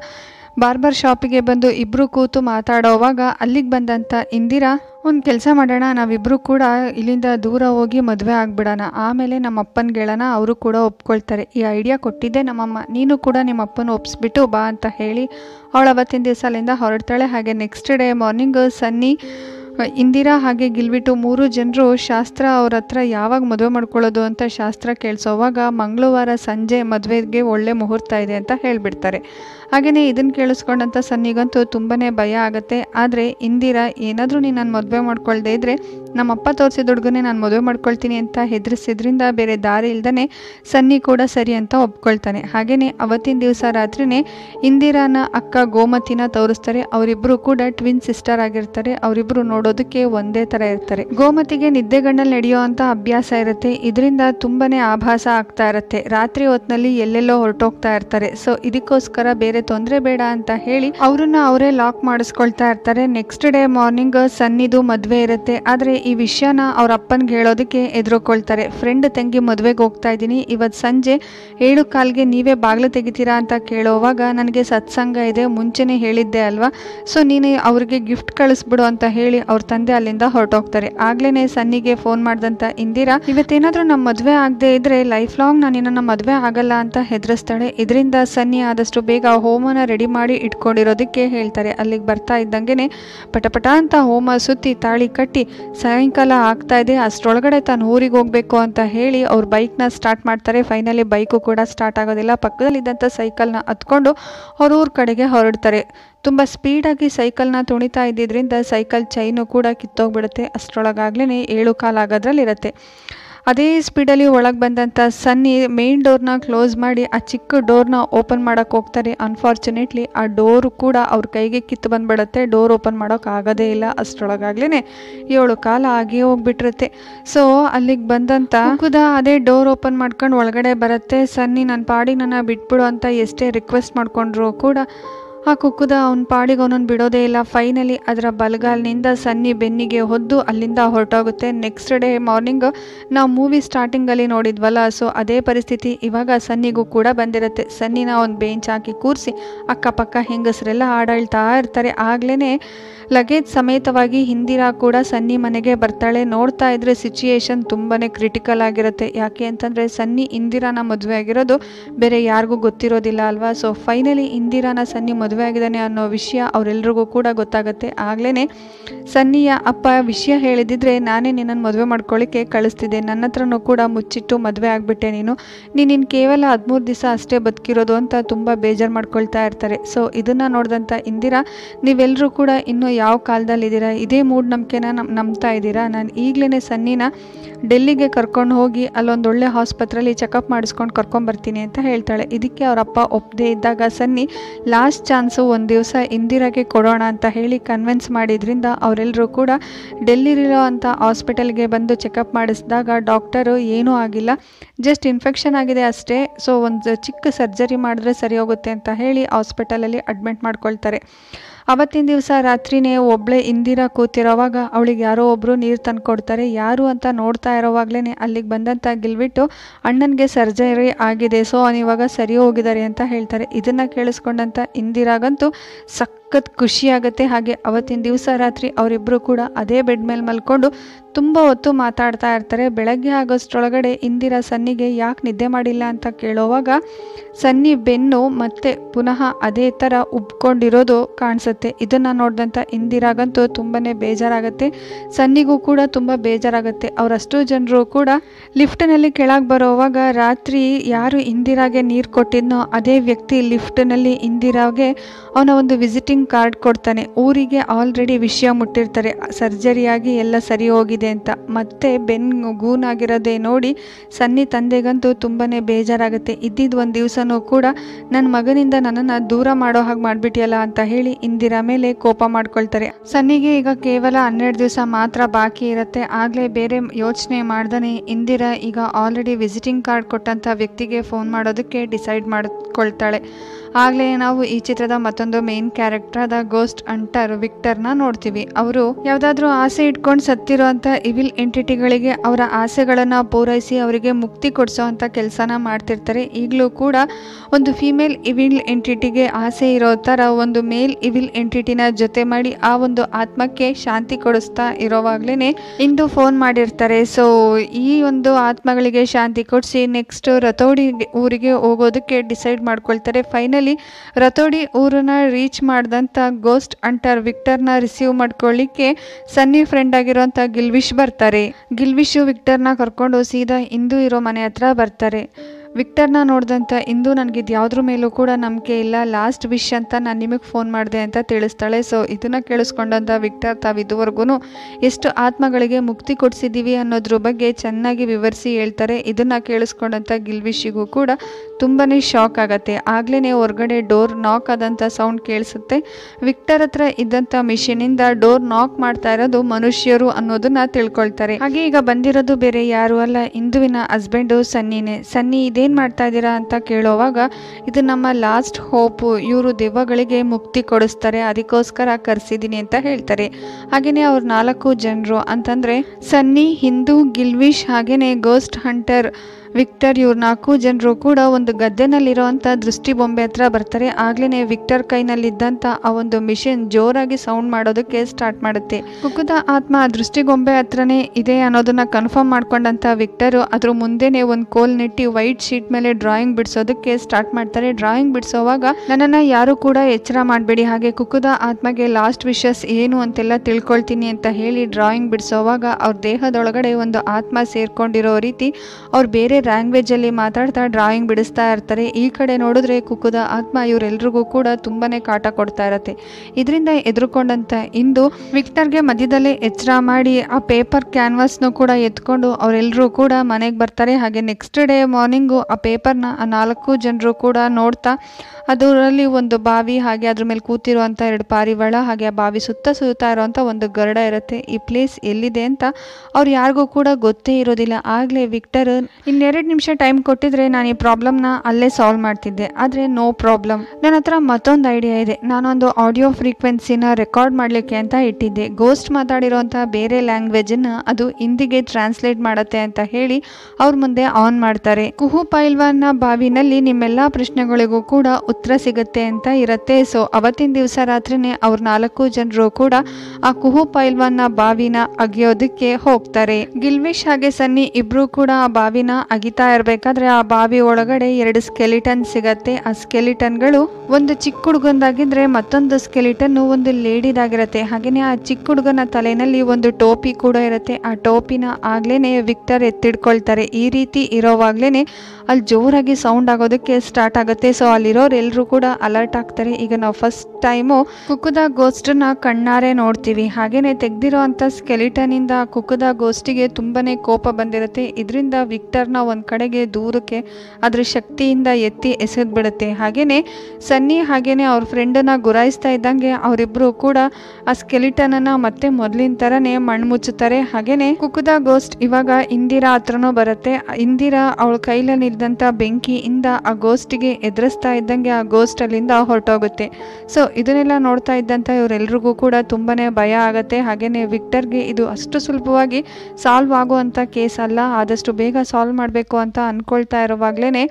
ಬಾರ್ಬರ್ ಶಾಪಿಗೆ ಬಂದು ಇಬ್ಬರು ಕೂತು ಮಾತಾಡೋವಾಗ ಅಲ್ಲಿಗೆ ಬಂದಂಥ ಇಂದಿರಾ ಒಂದು ಕೆಲಸ ಮಾಡೋಣ ನಾವಿಬ್ಬರು ಕೂಡ ಇಲ್ಲಿಂದ ದೂರ ಹೋಗಿ ಮದುವೆ ಆಗಿಬಿಡೋಣ ಆಮೇಲೆ ನಮ್ಮ ಅಪ್ಪನ ಗೆಳನ ಅವರು ಕೂಡ ಒಪ್ಕೊಳ್ತಾರೆ ಈ ಐಡಿಯಾ ಕೊಟ್ಟಿದ್ದೆ ನಮ್ಮಮ್ಮ ನೀನು ಕೂಡ ನಿಮ್ಮ ಅಪ್ಪನ ಬಾ ಅಂತ ಹೇಳಿ ಅವಳು ಅವತ್ತಿನ ದಿವಸ ಹೊರಡ್ತಾಳೆ ಹಾಗೆ next day morning Sunny Indira ಹಾಗೆ ಗಿಲ್ಬಿಟ್ಟು ಮೂರು ಜನರು ಶಾಸ್ತ್ರ ಅವ್ರ ಹತ್ರ ಯಾವಾಗ ಮದುವೆ ಮಾಡ್ಕೊಳ್ಳೋದು ಅಂತ ಶಾಸ್ತ್ರ ಕೇಳಿಸೋವಾಗ ಮಂಗಳವಾರ ಸಂಜೆ ಮದುವೆಗೆ ಒಳ್ಳೆ ಮುಹೂರ್ತ ಇದೆ ಅಂತ ಹೇಳಿಬಿಡ್ತಾರೆ ಹಾಗೆಯೇ ಇದನ್ನ ಕೇಳಿಸ್ಕೊಂಡಂಥ ಸನ್ನಿಗಂತೂ ತುಂಬಾ ಭಯ ಆಗುತ್ತೆ ಆದರೆ ಇಂದಿರಾ ಏನಾದರೂ ನೀನು ನಾನು ಮದುವೆ ಮಾಡ್ಕೊಳ್ದೇ ಇದ್ದರೆ ನಮ್ಮಪ್ಪ ತೋರಿಸಿದ ಹುಡುಗನೇ ನಾನು ಮದುವೆ ಮಾಡ್ಕೊಳ್ತೀನಿ ಅಂತ ಹೆದರಿಸಿದ್ರಿಂದ ಬೇರೆ ದಾರಿ ಇಲ್ದೇ ಸನ್ನಿ ಕೂಡ ಸರಿ ಅಂತ ಒಪ್ಕೊಳ್ತಾನೆ ಹಾಗೆಯೇ ಅವತ್ತಿನ ದಿವಸ ರಾತ್ರಿನೇ ಇಂದಿರಾನ ಅಕ್ಕ ಗೋಮತಿನ ತೋರಿಸ್ತಾರೆ ಅವರಿಬ್ಬರು ಕೂಡ ಟ್ವಿನ್ ಸಿಸ್ಟರ್ ಆಗಿರ್ತಾರೆ ಅವರಿಬ್ಬರು ನೋಡೋದಕ್ಕೆ ಒಂದೇ ಥರ ಇರ್ತಾರೆ ಗೋಮತಿಗೆ ನಿದ್ದೆಗಣ್ಣಲ್ಲಿ ನಡೆಯೋ ಅಂತ ಅಭ್ಯಾಸ ಇರುತ್ತೆ ಇದರಿಂದ ತುಂಬಾ ಆಭಾಸ ಆಗ್ತಾ ಇರುತ್ತೆ ರಾತ್ರಿ ಹೊತ್ತಿನಲ್ಲಿ ಎಲ್ಲೆಲ್ಲೋ ಹೊರಟೋಗ್ತಾ ಇರ್ತಾರೆ ಸೊ ಇದಕ್ಕೋಸ್ಕರ ಬೇರೆ ತೊಂದರೆ ಬೇಡ ಅಂತ ಹೇಳಿ ಅವ್ರನ್ನ ಅವರೇ ಲಾಕ್ ಮಾಡಿಸ್ಕೊಳ್ತಾ ಇರ್ತಾರೆ ನೆಕ್ಸ್ಟ್ ಡೇ ಮಾರ್ನಿಂಗ್ ಸನ್ನಿದು ಮದುವೆ ಇರುತ್ತೆ ಆದ್ರೆ ಈ ವಿಷಯನ ಅವ್ರ ಅಪ್ಪನಿಗೆ ಹೇಳೋದಕ್ಕೆ ಎದುರುಕೊಳ್ತಾರೆ ಫ್ರೆಂಡ್ ತಂಗಿ ಮದುವೆಗೆ ಹೋಗ್ತಾ ಇದ್ದೀನಿ ಇವತ್ತು ಸಂಜೆ ಏಳು ಕಾಲ್ಗೆ ನೀವೇ ಬಾಗಿಲು ತೆಗಿತೀರಾ ಅಂತ ಕೇಳೋವಾಗ ನನಗೆ ಸತ್ಸಂಗ ಇದೆ ಮುಂಚೆನೇ ಹೇಳಿದ್ದೆ ಅಲ್ವಾ ಸೊ ನೀನು ಅವ್ರಿಗೆ ಗಿಫ್ಟ್ ಕಳಿಸ್ಬಿಡು ಅಂತ ಹೇಳಿ ಅವ್ರ ತಂದೆ ಅಲ್ಲಿಂದ ಹೊರಟೋಗ್ತಾರೆ ಆಗ್ಲೇನೆ ಸನ್ನಿಗೆ ಫೋನ್ ಮಾಡ್ದಂತ ಇಂದಿರಾ ಇವತ್ತೇನಾದ್ರೂ ನಮ್ಮ ಮದುವೆ ಆಗದೆ ಇದ್ರೆ ಲೈಫ್ ಲಾಂಗ್ ನಾನು ನಿನ್ನ ಮದುವೆ ಆಗಲ್ಲ ಅಂತ ಹೆದರಿಸ್ತಾಳೆ ಇದರಿಂದ ಸನ್ನಿ ಆದಷ್ಟು ಬೇಗ ಹೋಮನ ರೆಡಿ ಮಾಡಿ ಇಟ್ಕೊಂಡಿರೋದಕ್ಕೆ ಹೇಳ್ತಾರೆ ಅಲ್ಲಿಗೆ ಬರ್ತಾ ಇದ್ದಂಗೆನೆ ಪಟಪಟ ಅಂತ ಹೋಮ ಸುತ್ತಿ ತಾಳಿ ಕಟ್ಟಿ ಸಾಯಂಕಾಲ ಆಗ್ತಾ ಇದೆ ಅಷ್ಟರೊಳಗಡೆ ತಾನು ಊರಿಗೆ ಹೋಗಬೇಕು ಅಂತ ಹೇಳಿ ಅವ್ರು ಬೈಕ್ನ ಸ್ಟಾರ್ಟ್ ಮಾಡ್ತಾರೆ ಫೈನಲಿ ಬೈಕು ಕೂಡ ಸ್ಟಾರ್ಟ್ ಆಗೋದಿಲ್ಲ ಪಕ್ಕದಲ್ಲಿದ್ದಂಥ ಸೈಕಲ್ನ ಹತ್ಕೊಂಡು ಅವ್ರ ಊರ ಕಡೆಗೆ ಹೊರಡ್ತಾರೆ ತುಂಬ ಸ್ಪೀಡಾಗಿ ಸೈಕಲ್ನ ತುಣಿತಾ ಇದ್ದಿದ್ದರಿಂದ ಸೈಕಲ್ ಚೈನು ಕೂಡ ಕಿತ್ತೋಗ್ಬಿಡುತ್ತೆ ಅಷ್ಟರೊಳಗಾಗ್ಲೇ ಏಳು ಕಾಲಾಗೋದ್ರಲ್ಲಿರುತ್ತೆ ಅದೇ ಸ್ಪೀಡಲ್ಲಿ ಒಳಗೆ ಬಂದಂಥ ಸನ್ನಿ ಮೇನ್ ಡೋರ್ನ ಕ್ಲೋಸ್ ಮಾಡಿ ಆ ಚಿಕ್ಕ ಡೋರ್ನ ಓಪನ್ ಮಾಡೋಕ್ಕೆ ಹೋಗ್ತಾರೆ ಅನ್ಫಾರ್ಚುನೇಟ್ಲಿ ಆ ಡೋರು ಕೂಡ ಅವ್ರ ಕೈಗೆ ಕಿತ್ತು ಬಂದುಬಿಡುತ್ತೆ ಡೋರ್ ಓಪನ್ ಮಾಡೋಕ್ಕಾಗೋದೇ ಇಲ್ಲ ಅಷ್ಟರೊಳಗಾಗ್ಲೇ ಏಳು ಕಾಲ ಆಗಿ ಹೋಗ್ಬಿಟ್ಟಿರುತ್ತೆ ಸೊ ಅಲ್ಲಿಗೆ ಬಂದಂಥ ಕುದ ಅದೇ ಡೋರ್ ಓಪನ್ ಮಾಡ್ಕೊಂಡು ಒಳಗಡೆ ಬರುತ್ತೆ ಸನ್ನಿ ನನ್ನ ಪಾಡಿ ನನ್ನ ಬಿಟ್ಬಿಡು ಅಂತ ಎಷ್ಟೇ ರಿಕ್ವೆಸ್ಟ್ ಮಾಡಿಕೊಂಡ್ರು ಕೂಡ ಆ ಕುಕ್ಕುದ ಅವನ ಪಾಡಿಗೆ ಅವನನ್ನು ಬಿಡೋದೇ ಇಲ್ಲ ಫೈನಲಿ ಅದರ ಬಲಗಾಲ್ನಿಂದ ಸನ್ನಿ ಬೆನ್ನಿಗೆ ಹೊದ್ದು ಅಲ್ಲಿಂದ ಹೊರಟೋಗುತ್ತೆ ನೆಕ್ಸ್ಟ್ ಡೇ ಮಾರ್ನಿಂಗ್ ನಾವು ಮೂವಿ ಸ್ಟಾರ್ಟಿಂಗಲ್ಲಿ ನೋಡಿದ್ವಲ್ಲ ಸೊ ಅದೇ ಪರಿಸ್ಥಿತಿ ಇವಾಗ ಸನ್ನಿಗೂ ಕೂಡ ಬಂದಿರುತ್ತೆ ಸನ್ನಿನ ಒಂದು ಬೆಂಚ್ ಹಾಕಿ ಕೂರಿಸಿ ಅಕ್ಕಪಕ್ಕ ಹೆಂಗಸರೆಲ್ಲ ಆಡಳ್ತಾ ಇರ್ತಾರೆ ಆಗ್ಲೇ ಲಗೇಜ್ ಸಮೇತವಾಗಿ ಹಿಂದಿರಾ ಕೂಡ ಸನ್ನಿ ಮನೆಗೆ ಬರ್ತಾಳೆ ನೋಡ್ತಾ ಇದ್ರೆ ಸಿಚುಯೇಷನ್ ತುಂಬಾ ಕ್ರಿಟಿಕಲ್ ಆಗಿರುತ್ತೆ ಯಾಕೆ ಅಂತಂದರೆ ಸನ್ನಿ ಇಂದಿರಾನ ಮದುವೆ ಆಗಿರೋದು ಬೇರೆ ಯಾರಿಗೂ ಗೊತ್ತಿರೋದಿಲ್ಲ ಅಲ್ವಾ ಸೊ ಫೈನಲಿ ಇಂದಿರಾನ ಸನ್ನಿ ಮದುವೆ ಮದುವೆ ಆಗಿದ್ದಾನೆ ಅನ್ನೋ ವಿಷಯ ಅವರೆಲ್ಲರಿಗೂ ಕೂಡ ಗೊತ್ತಾಗುತ್ತೆ ಆಗ್ಲೇನೆ ಸನ್ನಿಯ ಅಪ್ಪ ವಿಷಯ ಹೇಳಿದಿದ್ರೆ ನಾನೇ ನಿನ್ನನ್ನು ಮದುವೆ ಮಾಡ್ಕೊಳ್ಳಿಕ್ಕೆ ಕಳಿಸ್ತಿದ್ದೆ ನನ್ನ ಹತ್ರನೂ ಕೂಡ ಮುಚ್ಚಿಟ್ಟು ಮದುವೆ ಆಗಿಬಿಟ್ಟೆ ನೀನು ನೀನು ಕೇವಲ ಹದಿಮೂರು ದಿವಸ ಅಷ್ಟೇ ಬದುಕಿರೋದು ಅಂತ ತುಂಬ ಬೇಜಾರು ಮಾಡ್ಕೊಳ್ತಾ ಇರ್ತಾರೆ ಸೊ ಇದನ್ನ ನೋಡಿದಂಥ ಇಂದಿರಾ ನೀವೆಲ್ಲರೂ ಕೂಡ ಇನ್ನೂ ಯಾವ ಇದ್ದೀರಾ ಇದೇ ಮೂಡ್ ನಂಬಿಕೆನ ನಂಬ್ತಾ ಇದ್ದೀರಾ ನಾನು ಈಗಲೇ ಸನ್ನಿನ ಡೆಲ್ಲಿಗೆ ಕರ್ಕೊಂಡು ಹೋಗಿ ಅಲ್ಲೊಂದೊಳ್ಳೆ ಆಸ್ಪತ್ರೆಯಲ್ಲಿ ಚೆಕಪ್ ಮಾಡಿಸ್ಕೊಂಡು ಕರ್ಕೊಂಡ್ಬರ್ತೀನಿ ಅಂತ ಹೇಳ್ತಾಳೆ ಇದಕ್ಕೆ ಅವರಪ್ಪ ಒಪ್ಪದೇ ಇದ್ದಾಗ ಸನ್ನಿ ಲಾಸ್ಟ್ ಚಾನ್ಸ್ ಚಾನ್ಸು ಒಂದು ದಿವಸ ಇಂದಿರಾಗೆ ಕೊಡೋಣ ಅಂತ ಹೇಳಿ ಕನ್ವಿನ್ಸ್ ಮಾಡಿದ್ರಿಂದ ಅವರೆಲ್ಲರೂ ಕೂಡ ಡೆಲ್ಲಿರಿರೋ ಅಂಥ ಹಾಸ್ಪಿಟಲ್ಗೆ ಬಂದು ಚೆಕಪ್ ಮಾಡಿಸಿದಾಗ ಡಾಕ್ಟರು ಏನೂ ಆಗಿಲ್ಲ ಜಸ್ಟ್ ಇನ್ಫೆಕ್ಷನ್ ಆಗಿದೆ ಅಷ್ಟೇ ಸೊ ಒಂದು ಚಿಕ್ಕ ಸರ್ಜರಿ ಮಾಡಿದ್ರೆ ಸರಿ ಹೋಗುತ್ತೆ ಅಂತ ಹೇಳಿ ಹಾಸ್ಪಿಟಲಲ್ಲಿ ಅಡ್ಮಿಟ್ ಮಾಡ್ಕೊಳ್ತಾರೆ ಅವತ್ತಿನ ದಿವಸ ರಾತ್ರಿನೇ ಒಬ್ಬಳೇ ಇಂದಿರ ಕೂತಿರೋವಾಗ ಅವಳಿಗೆ ಯಾರೋ ಒಬ್ಬರು ನೀರು ತಂದು ಕೊಡ್ತಾರೆ ಯಾರು ಅಂತ ನೋಡ್ತಾ ಇರೋವಾಗಲೇ ಅಲ್ಲಿಗೆ ಬಂದಂಥ ಗಿಲ್ಬಿಟ್ಟು ಅಣ್ಣನಿಗೆ ಸರ್ಜರಿ ಆಗಿದೆ ಸೊ ಅವನಿವಾಗ ಸರಿ ಹೋಗಿದ್ದಾರೆ ಅಂತ ಹೇಳ್ತಾರೆ ಇದನ್ನು ಕೇಳಿಸ್ಕೊಂಡಂಥ ಇಂದಿರಾಗಂತೂ ಸಕ್ ಸಖತ್ ಖುಷಿ ಆಗುತ್ತೆ ಹಾಗೆ ಅವತ್ತಿನ ದಿವಸ ರಾತ್ರಿ ಅವರಿಬ್ಬರು ಕೂಡ ಅದೇ ಬೆಡ್ ಮೇಲೆ ಮಲ್ಕೊಂಡು ತುಂಬ ಹೊತ್ತು ಮಾತಾಡ್ತಾ ಇರ್ತಾರೆ ಬೆಳಗ್ಗೆ ಆಗೋಷ್ಟರೊಳಗಡೆ ಇಂದಿರಾ ಸನ್ನಿಗೆ ಯಾಕೆ ನಿದ್ದೆ ಮಾಡಿಲ್ಲ ಅಂತ ಕೇಳೋವಾಗ ಸನ್ನಿ ಬೆನ್ನು ಮತ್ತೆ ಪುನಃ ಅದೇ ಥರ ಉಬ್ಕೊಂಡಿರೋದು ಕಾಣಿಸುತ್ತೆ ಇದನ್ನು ನೋಡಿದಂಥ ಇಂದಿರಾಗಂತೂ ತುಂಬಾ ಬೇಜಾರಾಗುತ್ತೆ ಸನ್ನಿಗೂ ಕೂಡ ತುಂಬ ಬೇಜಾರಾಗುತ್ತೆ ಅವರಷ್ಟು ಜನರು ಕೂಡ ಲಿಫ್ಟ್ನಲ್ಲಿ ಕೆಳಗೆ ಬರೋವಾಗ ರಾತ್ರಿ ಯಾರು ಇಂದಿರಾಗೆ ನೀರು ಕೊಟ್ಟಿದ್ನೋ ಅದೇ ವ್ಯಕ್ತಿ ಲಿಫ್ಟ್ನಲ್ಲಿ ಇಂದಿರಾಗೆ ಅವನ ಒಂದು ವಿಸಿಟಿಂಗ್ ಕಾರ್ಡ್ ಕೊಡ್ತಾನೆ ಊರಿಗೆ ಆಲ್ರೆಡಿ ವಿಷಯ ಮುಟ್ಟಿರ್ತಾರೆ ಸರ್ಜರಿಯಾಗಿ ಎಲ್ಲ ಸರಿ ಹೋಗಿದೆ ಅಂತ ಮತ್ತೆ ಬೆನ್ನು ಗೂನಾಗಿರೋದೇ ನೋಡಿ ಸನ್ನಿ ತಂದೆಗಂತೂ ತುಂಬಾ ಬೇಜಾರಾಗುತ್ತೆ ಇದ್ದಿದ್ದು ಒಂದು ದಿವಸನೂ ಕೂಡ ನನ್ನ ಮಗನಿಂದ ನನ್ನನ್ನು ದೂರ ಮಾಡೋ ಹಾಗೆ ಮಾಡಿಬಿಟ್ಟಿಯಲ್ಲ ಅಂತ ಹೇಳಿ ಇಂದಿರಾ ಮೇಲೆ ಕೋಪ ಮಾಡ್ಕೊಳ್ತಾರೆ ಸನ್ನಿಗೆ ಈಗ ಕೇವಲ ಹನ್ನೆರಡು ದಿವಸ ಮಾತ್ರ ಬಾಕಿ ಇರುತ್ತೆ ಆಗಲೇ ಬೇರೆ ಯೋಚನೆ ಮಾಡ್ದಾನೆ ಇಂದಿರಾ ಈಗ ಆಲ್ರೆಡಿ ವಿಸಿಟಿಂಗ್ ಕಾರ್ಡ್ ಕೊಟ್ಟಂಥ ವ್ಯಕ್ತಿಗೆ ಫೋನ್ ಮಾಡೋದಕ್ಕೆ ಡಿಸೈಡ್ ಮಾಡ್ಕೊಳ್ತಾಳೆ ಆಗಲೇ ನಾವು ಈ ಚಿತ್ರದ ಮತ್ತೊಂದು ಮೇನ್ ಕ್ಯಾರೆಕ್ಟರ್ ಆದ ಗೋಸ್ಟ್ ಅಂಟರ್ ವಿಕ್ಟರ್ನ ನೋಡ್ತೀವಿ ಅವರು ಯಾವ್ದಾದ್ರು ಆಸೆ ಇಟ್ಕೊಂಡು ಸತ್ತಿರುವಂತ ಇವಿಲ್ ಎಂಟಿಟಿಗಳಿಗೆ ಅವರ ಆಸೆಗಳನ್ನು ಪೂರೈಸಿ ಅವರಿಗೆ ಮುಕ್ತಿ ಕೊಡಿಸೋ ಅಂತ ಕೆಲಸನ ಮಾಡ್ತಿರ್ತಾರೆ ಈಗಲೂ ಕೂಡ ಒಂದು ಫಿಮೇಲ್ ಇವಿಲ್ ಎಂಟಿಟಿಗೆ ಆಸೆ ಇರೋ ಥರ ಒಂದು ಮೇಲ್ ಇವಿಲ್ ಎಂಟಿಟಿನ ಜೊತೆ ಮಾಡಿ ಆ ಒಂದು ಆತ್ಮಕ್ಕೆ ಶಾಂತಿ ಕೊಡಿಸ್ತಾ ಇರೋವಾಗ್ಲೇ ಇಂದು ಫೋನ್ ಮಾಡಿರ್ತಾರೆ ಸೊ ಈ ಒಂದು ಆತ್ಮಗಳಿಗೆ ಶಾಂತಿ ಕೊಡಿಸಿ ನೆಕ್ಸ್ಟ್ ರಥೋಡಿ ಊರಿಗೆ ಹೋಗೋದಕ್ಕೆ ಡಿಸೈಡ್ ಮಾಡ್ಕೊಳ್ತಾರೆ ಫೈನಲ್ ರಥೋಡಿ ರತೋಡಿ ಊರನ್ನ ರೀಚ್ ಮಾಡಿದಂಥ ಗೋಸ್ಟ್ ಅಂಟರ್ ವಿಕ್ಟರ್ನ ರಿಸೀವ್ ಮಾಡ್ಕೊಳ್ಳಿಕ್ಕೆ ಸನ್ನಿ ಫ್ರೆಂಡ್ ಆಗಿರುವಂಥ ಗಿಲ್ವಿಶ್ ಬರ್ತಾರೆ ಗಿಲ್ವಿಶು ವಿಕ್ಟರ್ನ ಕರ್ಕೊಂಡು ಸೀದಾ ಹಿಂದೂ ಇರೋ ಮನೆ ಹತ್ರ ಬರ್ತಾರೆ ವಿಕ್ಟರ್ನ ನೋಡಿದಂಥ ಇಂದು ಇದು ಯಾವುದ್ರ ಮೇಲೂ ಕೂಡ ನಂಬಿಕೆ ಇಲ್ಲ ಲಾಸ್ಟ್ ವಿಶ್ ಅಂತ ನಾನು ನಿಮಗೆ ಫೋನ್ ಮಾಡಿದೆ ಅಂತ ತಿಳಿಸ್ತಾಳೆ ಸೊ ಇದನ್ನು ಕೇಳಿಸ್ಕೊಂಡಂಥ ವಿಕ್ಟರ್ ತಾವು ಇದುವರೆಗೂ ಎಷ್ಟು ಆತ್ಮಗಳಿಗೆ ಮುಕ್ತಿ ಕೊಡಿಸಿದ್ದೀವಿ ಅನ್ನೋದ್ರ ಬಗ್ಗೆ ಚೆನ್ನಾಗಿ ವಿವರಿಸಿ ಹೇಳ್ತಾರೆ ಇದನ್ನು ಕೇಳಿಸ್ಕೊಂಡಂಥ ಗಿಲ್ವಿಶಿಗೂ ಕೂಡ ತುಂಬಾ ಶಾಕ್ ಆಗುತ್ತೆ ಆಗಲೇ ಹೊರಗಡೆ ಡೋರ್ ನಾಕ್ ಆದಂಥ ಸೌಂಡ್ ಕೇಳಿಸುತ್ತೆ ವಿಕ್ಟರ್ ಹತ್ರ ಇದ್ದಂಥ ಮಿಷಿನಿಂದ ಡೋರ್ ನಾಕ್ ಮಾಡ್ತಾ ಇರೋದು ಮನುಷ್ಯರು ಅನ್ನೋದನ್ನ ತಿಳ್ಕೊಳ್ತಾರೆ ಹಾಗೆ ಈಗ ಬಂದಿರೋದು ಬೇರೆ ಯಾರು ಅಲ್ಲ ಇಂದುವಿನ ಹಸ್ಬೆಂಡು ಸನ್ನಿನೇ ಸನ್ನಿ ಇದೆ ಏನು ಮಾಡ್ತಾ ಇದ್ದೀರಾ ಅಂತ ಕೇಳೋವಾಗ ಇದು ನಮ್ಮ ಲಾಸ್ಟ್ ಹೋಪು ಇವರು ದೆವ್ವಗಳಿಗೆ ಮುಕ್ತಿ ಕೊಡಿಸ್ತಾರೆ ಅದಕ್ಕೋಸ್ಕರ ಕರೆಸಿದ್ದೀನಿ ಅಂತ ಹೇಳ್ತಾರೆ ಹಾಗೆಯೇ ಅವ್ರ ನಾಲ್ಕು ಜನರು ಅಂತಂದರೆ ಸನ್ನಿ ಹಿಂದೂ ಗಿಲ್ವಿಶ್ ಹಾಗೆಯೇ ಗೋಸ್ಟ್ ಹಂಟರ್ ವಿಕ್ಟರ್ ಇವ್ರ ನಾಲ್ಕು ಜನರು ಕೂಡ ಒಂದು ದೃಷ್ಟಿ ದೃಷ್ಟಿಬೊಂಬೆ ಹತ್ರ ಬರ್ತಾರೆ ಆಗ್ಲೇ ವಿಕ್ಟರ್ ಕೈನಲ್ಲಿದ್ದಂಥ ಆ ಒಂದು ಮಿಷಿನ್ ಜೋರಾಗಿ ಸೌಂಡ್ ಮಾಡೋದಕ್ಕೆ ಸ್ಟಾರ್ಟ್ ಮಾಡುತ್ತೆ ಕುಕ್ಕುದ ಆತ್ಮ ಆ ದೃಷ್ಟಿಗೊಂಬೆ ಹತ್ರನೇ ಇದೆ ಅನ್ನೋದನ್ನ ಕನ್ಫರ್ಮ್ ಮಾಡ್ಕೊಂಡಂತ ವಿಕ್ಟರು ಅದ್ರ ಮುಂದೆನೆ ಒಂದು ಕೋಲ್ ನೆಟ್ಟಿ ವೈಟ್ ಶೀಟ್ ಮೇಲೆ ಡ್ರಾಯಿಂಗ್ ಬಿಡಿಸೋದಕ್ಕೆ ಸ್ಟಾರ್ಟ್ ಮಾಡ್ತಾರೆ ಡ್ರಾಯಿಂಗ್ ಬಿಡಿಸೋವಾಗ ನನ್ನನ್ನು ಯಾರು ಕೂಡ ಎಚ್ಚರ ಮಾಡಬೇಡಿ ಹಾಗೆ ಕುಕುದ ಆತ್ಮಗೆ ಲಾಸ್ಟ್ ವಿಷಸ್ ಏನು ಅಂತೆಲ್ಲ ತಿಳ್ಕೊಳ್ತೀನಿ ಅಂತ ಹೇಳಿ ಡ್ರಾಯಿಂಗ್ ಬಿಡಿಸೋವಾಗ ಅವ್ರ ದೇಹದೊಳಗಡೆ ಒಂದು ಆತ್ಮ ಸೇರ್ಕೊಂಡಿರೋ ರೀತಿ ಅವ್ರು ಬೇರೆ ಲ್ಯಾಂಗ್ವೇಜಲ್ಲಿ ಮಾತಾಡ್ತಾ ಡ್ರಾಯಿಂಗ್ ಬಿಡಿಸ್ತಾ ಇರ್ತಾರೆ ಈ ಕಡೆ ನೋಡಿದ್ರೆ ಕುಕ್ಕದ ಆತ್ಮ ಇವರೆಲ್ಲರಿಗೂ ಕೂಡ ತುಂಬಾ ಕಾಟ ಕೊಡ್ತಾ ಇರತ್ತೆ ಇದರಿಂದ ಎದುರುಕೊಂಡಂತ ಇಂದು ವಿಕ್ಟರ್ ಗೆ ಮಧ್ಯದಲ್ಲೇ ಎಚ್ಚರ ಮಾಡಿ ಆ ಪೇಪರ್ ಕ್ಯಾನ್ವಾಸ್ನು ಕೂಡ ಎತ್ಕೊಂಡು ಅವರೆಲ್ಲರೂ ಕೂಡ ಮನೆಗೆ ಬರ್ತಾರೆ ಹಾಗೆ ನೆಕ್ಸ್ಟ್ ಡೇ ಮಾರ್ನಿಂಗು ಆ ಪೇಪರ್ನ ಆ ನಾಲ್ಕು ಜನರು ಕೂಡ ನೋಡ್ತಾ ಅದರಲ್ಲಿ ಒಂದು ಬಾವಿ ಹಾಗೆ ಅದ್ರ ಮೇಲೆ ಕೂತಿರುವಂಥ ಎರಡು ಪಾರಿವಾಳ ಹಾಗೆ ಆ ಬಾವಿ ಸುತ್ತ ಸುತ್ತಾ ಇರುವಂಥ ಒಂದು ಗರಡ ಇರುತ್ತೆ ಈ ಪ್ಲೇಸ್ ಎಲ್ಲಿದೆ ಅಂತ ಅವ್ರು ಯಾರಿಗೂ ಕೂಡ ಗೊತ್ತೇ ಇರೋದಿಲ್ಲ ಆಗ್ಲೇ ವಿಕ್ಟರ್ ಇನ್ನೆ ಎರಡು ನಿಮಿಷ ಟೈಮ್ ಕೊಟ್ಟಿದ್ರೆ ನಾನು ಈ ಪ್ರಾಬ್ಲಮ್ನ ಅಲ್ಲೇ ಸಾಲ್ವ್ ಮಾಡ್ತಿದ್ದೆ ಆದರೆ ನೋ ಪ್ರಾಬ್ಲಮ್ ನನ್ನ ಹತ್ರ ಮತ್ತೊಂದು ಐಡಿಯಾ ಇದೆ ನಾನೊಂದು ಆಡಿಯೋ ಫ್ರೀಕ್ವೆನ್ಸಿನ ರೆಕಾರ್ಡ್ ಮಾಡಲಿಕ್ಕೆ ಅಂತ ಇಟ್ಟಿದ್ದೆ ಗೋಸ್ಟ್ ಮಾತಾಡಿರೋಂಥ ಬೇರೆ ಲ್ಯಾಂಗ್ವೇಜನ್ನು ಅದು ಹಿಂದಿಗೆ ಟ್ರಾನ್ಸ್ಲೇಟ್ ಮಾಡುತ್ತೆ ಅಂತ ಹೇಳಿ ಅವ್ರ ಮುಂದೆ ಆನ್ ಮಾಡ್ತಾರೆ ಕುಹು ಪೈಲ್ವಾನ್ನ ಬಾವಿನಲ್ಲಿ ನಿಮ್ಮೆಲ್ಲ ಪ್ರಶ್ನೆಗಳಿಗೂ ಕೂಡ ಉತ್ತರ ಸಿಗುತ್ತೆ ಅಂತ ಇರುತ್ತೆ ಸೊ ಅವತ್ತಿನ ದಿವಸ ರಾತ್ರಿನೇ ಅವ್ರ ನಾಲ್ಕು ಜನರು ಕೂಡ ಆ ಕುಹು ಪೈಲ್ವಾನ್ನ ಬಾವಿನ ಅಗಿಯೋದಕ್ಕೆ ಹೋಗ್ತಾರೆ ಗಿಲ್ವಿಶ್ ಹಾಗೆ ಸನ್ನಿ ಇಬ್ರು ಕೂಡ ಆ ಬಾವಿನ ಅಗಿತಾ ಇರಬೇಕಾದ್ರೆ ಆ ಬಾವಿ ಒಳಗಡೆ ಎರಡು ಸ್ಕೆಲಿಟನ್ ಸಿಗತ್ತೆ ಆ ಸ್ಕೆಲಿಟನ್ಗಳು ಒಂದು ಚಿಕ್ಕ ಹುಡುಗಂದಾಗಿದ್ರೆ ಮತ್ತೊಂದು ಸ್ಕೆಲಿಟನ್ನು ಒಂದು ಲೇಡಿದಾಗಿರತ್ತೆ ಹಾಗೇನೆ ಆ ಚಿಕ್ಕ ಹುಡುಗನ ತಲೆಯಲ್ಲಿ ಒಂದು ಟೋಪಿ ಕೂಡ ಇರುತ್ತೆ ಆ ಟೋಪಿನ ಆಗ್ಲೇನೆ ವಿಕ್ಟರ್ ಎತ್ತಿಡ್ಕೊಳ್ತಾರೆ ಈ ರೀತಿ ಇರೋವಾಗ್ಲೇನೆ ಅಲ್ಲಿ ಜೋರಾಗಿ ಸೌಂಡ್ ಆಗೋದಕ್ಕೆ ಸ್ಟಾರ್ಟ್ ಆಗುತ್ತೆ ಸೊ ಅಲ್ಲಿರೋರು ಎಲ್ಲರೂ ಕೂಡ ಅಲರ್ಟ್ ಆಗ್ತಾರೆ ಈಗ ನಾವು ಫಸ್ಟ್ ಟೈಮು ಕುಕ್ಕದ ನ ಕಣ್ಣಾರೆ ನೋಡ್ತೀವಿ ಹಾಗೇನೆ ತೆಗ್ದಿರೋ ಅಂತ ಸ್ಕೆಲಿಟನಿಂದ ಕುಕ್ಕದ ಗೋಸ್ಟಿಗೆ ತುಂಬಾನೇ ಕೋಪ ಬಂದಿರುತ್ತೆ ಇದರಿಂದ ವಿಕ್ಟರ್ನ ಒಂದು ಕಡೆಗೆ ದೂರಕ್ಕೆ ಅದ್ರ ಶಕ್ತಿಯಿಂದ ಎತ್ತಿ ಎಸೆದು ಬಿಡುತ್ತೆ ಹಾಗೆಯೇ ಸನ್ನಿ ಹಾಗೆಯೇ ಅವ್ರ ಫ್ರೆಂಡನ್ನ ಗುರಾಯಿಸ್ತಾ ಇದ್ದಂಗೆ ಅವರಿಬ್ಬರು ಕೂಡ ಆ ಸ್ಕೆಲಿಟನನ್ನು ಮತ್ತೆ ಮೊದಲಿನ ಥರನೇ ಮಣ್ಣು ಮುಚ್ಚುತ್ತಾರೆ ಹಾಗೆಯೇ ಕುಕುದ ಗೋಸ್ಟ್ ಇವಾಗ ಇಂದಿರಾ ಹತ್ರನೂ ಬರುತ್ತೆ ಇಂದಿರಾ ಅವಳ ಕೈಲಲ್ಲಿ ಇದ್ದಂಥ ಬೆಂಕಿಯಿಂದ ಆ ಗೋಸ್ಟಿಗೆ ಎದುರಿಸ್ತಾ ಇದ್ದಂಗೆ ಆ ಗೋಸ್ಟ್ ಅಲ್ಲಿಂದ ಹೊರಟೋಗುತ್ತೆ ಸೊ ಇದನ್ನೆಲ್ಲ ನೋಡ್ತಾ ಇದ್ದಂಥ ಇವರೆಲ್ಲರಿಗೂ ಕೂಡ ತುಂಬಾ ಭಯ ಆಗುತ್ತೆ ಹಾಗೆಯೇ ವಿಕ್ಟರ್ಗೆ ಇದು ಅಷ್ಟು ಸುಲಭವಾಗಿ ಸಾಲ್ವ್ ಆಗುವಂಥ ಕೇಸ್ ಅಲ್ಲ ಆದಷ್ಟು ಬೇಗ ಸಾಲ್ವ್ ಮಾಡಿ ಬೇಕು ಅಂತ ಅಂದ್ಕೊಳ್ತಾ ಇರುವಾಗ್ಲೇನೆ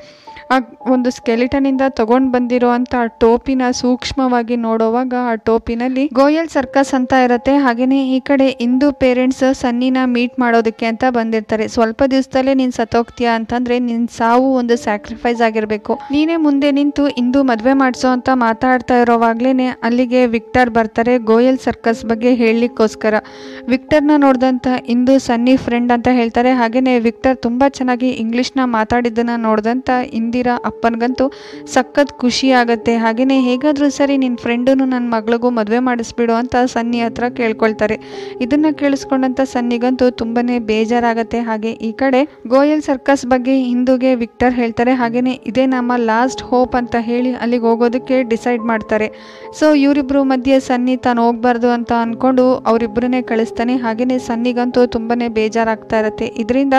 ಆ ಒಂದು ಸ್ಕೆಲಿಟನಿಂದ ತಗೊಂಡು ಬಂದಿರೋ ಅಂತ ಆ ಟೋಪಿನ ಸೂಕ್ಷ್ಮವಾಗಿ ನೋಡುವಾಗ ಆ ಟೋಪಿನಲ್ಲಿ ಗೋಯಲ್ ಸರ್ಕಸ್ ಅಂತ ಇರುತ್ತೆ ಹಾಗೆಯೇ ಈ ಕಡೆ ಹಿಂದೂ ಪೇರೆಂಟ್ಸ್ ಸನ್ನಿನ ಮೀಟ್ ಮಾಡೋದಕ್ಕೆ ಅಂತ ಬಂದಿರ್ತಾರೆ ಸ್ವಲ್ಪ ದಿವಸದಲ್ಲೇ ನೀನು ಸತೋಗ್ತೀಯಾ ಅಂತಂದ್ರೆ ನಿನ್ನ ಸಾವು ಒಂದು ಸ್ಯಾಕ್ರಿಫೈಸ್ ಆಗಿರಬೇಕು ನೀನೇ ಮುಂದೆ ನಿಂತು ಇಂದು ಮದುವೆ ಮಾಡಿಸೋ ಅಂತ ಮಾತಾಡ್ತಾ ಇರೋವಾಗ್ಲೇ ಅಲ್ಲಿಗೆ ವಿಕ್ಟರ್ ಬರ್ತಾರೆ ಗೋಯಲ್ ಸರ್ಕಸ್ ಬಗ್ಗೆ ಹೇಳಲಿಕ್ಕೋಸ್ಕರ ವಿಕ್ಟರ್ನ ನೋಡಿದಂಥ ಇಂದು ಸನ್ನಿ ಫ್ರೆಂಡ್ ಅಂತ ಹೇಳ್ತಾರೆ ಹಾಗೆಯೇ ವಿಕ್ಟರ್ ತುಂಬ ಚೆನ್ನಾಗಿ ಇಂಗ್ಲೀಷ್ನ ಮಾತಾಡಿದ್ದನ್ನು ನೋಡಿದಂಥ ಇನ್ ಬಂದಿರಾ ಅಪ್ಪನಿಗಂತೂ ಸಖತ್ ಖುಷಿ ಆಗುತ್ತೆ ಹಾಗೆಯೇ ಹೇಗಾದರೂ ಸರಿ ನಿನ್ನ ಫ್ರೆಂಡೂ ನನ್ನ ಮಗಳಿಗೂ ಮದುವೆ ಮಾಡಿಸ್ಬಿಡು ಅಂತ ಸನ್ನಿ ಹತ್ರ ಕೇಳ್ಕೊಳ್ತಾರೆ ಇದನ್ನ ಕೇಳಿಸ್ಕೊಂಡಂಥ ಸನ್ನಿಗಂತೂ ತುಂಬಾನೇ ಬೇಜಾರಾಗತ್ತೆ ಹಾಗೆ ಈ ಕಡೆ ಗೋಯಲ್ ಸರ್ಕಸ್ ಬಗ್ಗೆ ಹಿಂದೂಗೆ ವಿಕ್ಟರ್ ಹೇಳ್ತಾರೆ ಹಾಗೆಯೇ ಇದೇ ನಮ್ಮ ಲಾಸ್ಟ್ ಹೋಪ್ ಅಂತ ಹೇಳಿ ಅಲ್ಲಿಗೆ ಹೋಗೋದಕ್ಕೆ ಡಿಸೈಡ್ ಮಾಡ್ತಾರೆ ಸೊ ಇವರಿಬ್ರು ಮಧ್ಯೆ ಸನ್ನಿ ತಾನು ಹೋಗ್ಬಾರ್ದು ಅಂತ ಅನ್ಕೊಂಡು ಅವರಿಬ್ಬರನ್ನೇ ಕಳಿಸ್ತಾನೆ ಹಾಗೆಯೇ ಸನ್ನಿಗಂತೂ ತುಂಬಾನೇ ಬೇಜಾರಾಗ್ತಾ ಇರತ್ತೆ ಇದರಿಂದ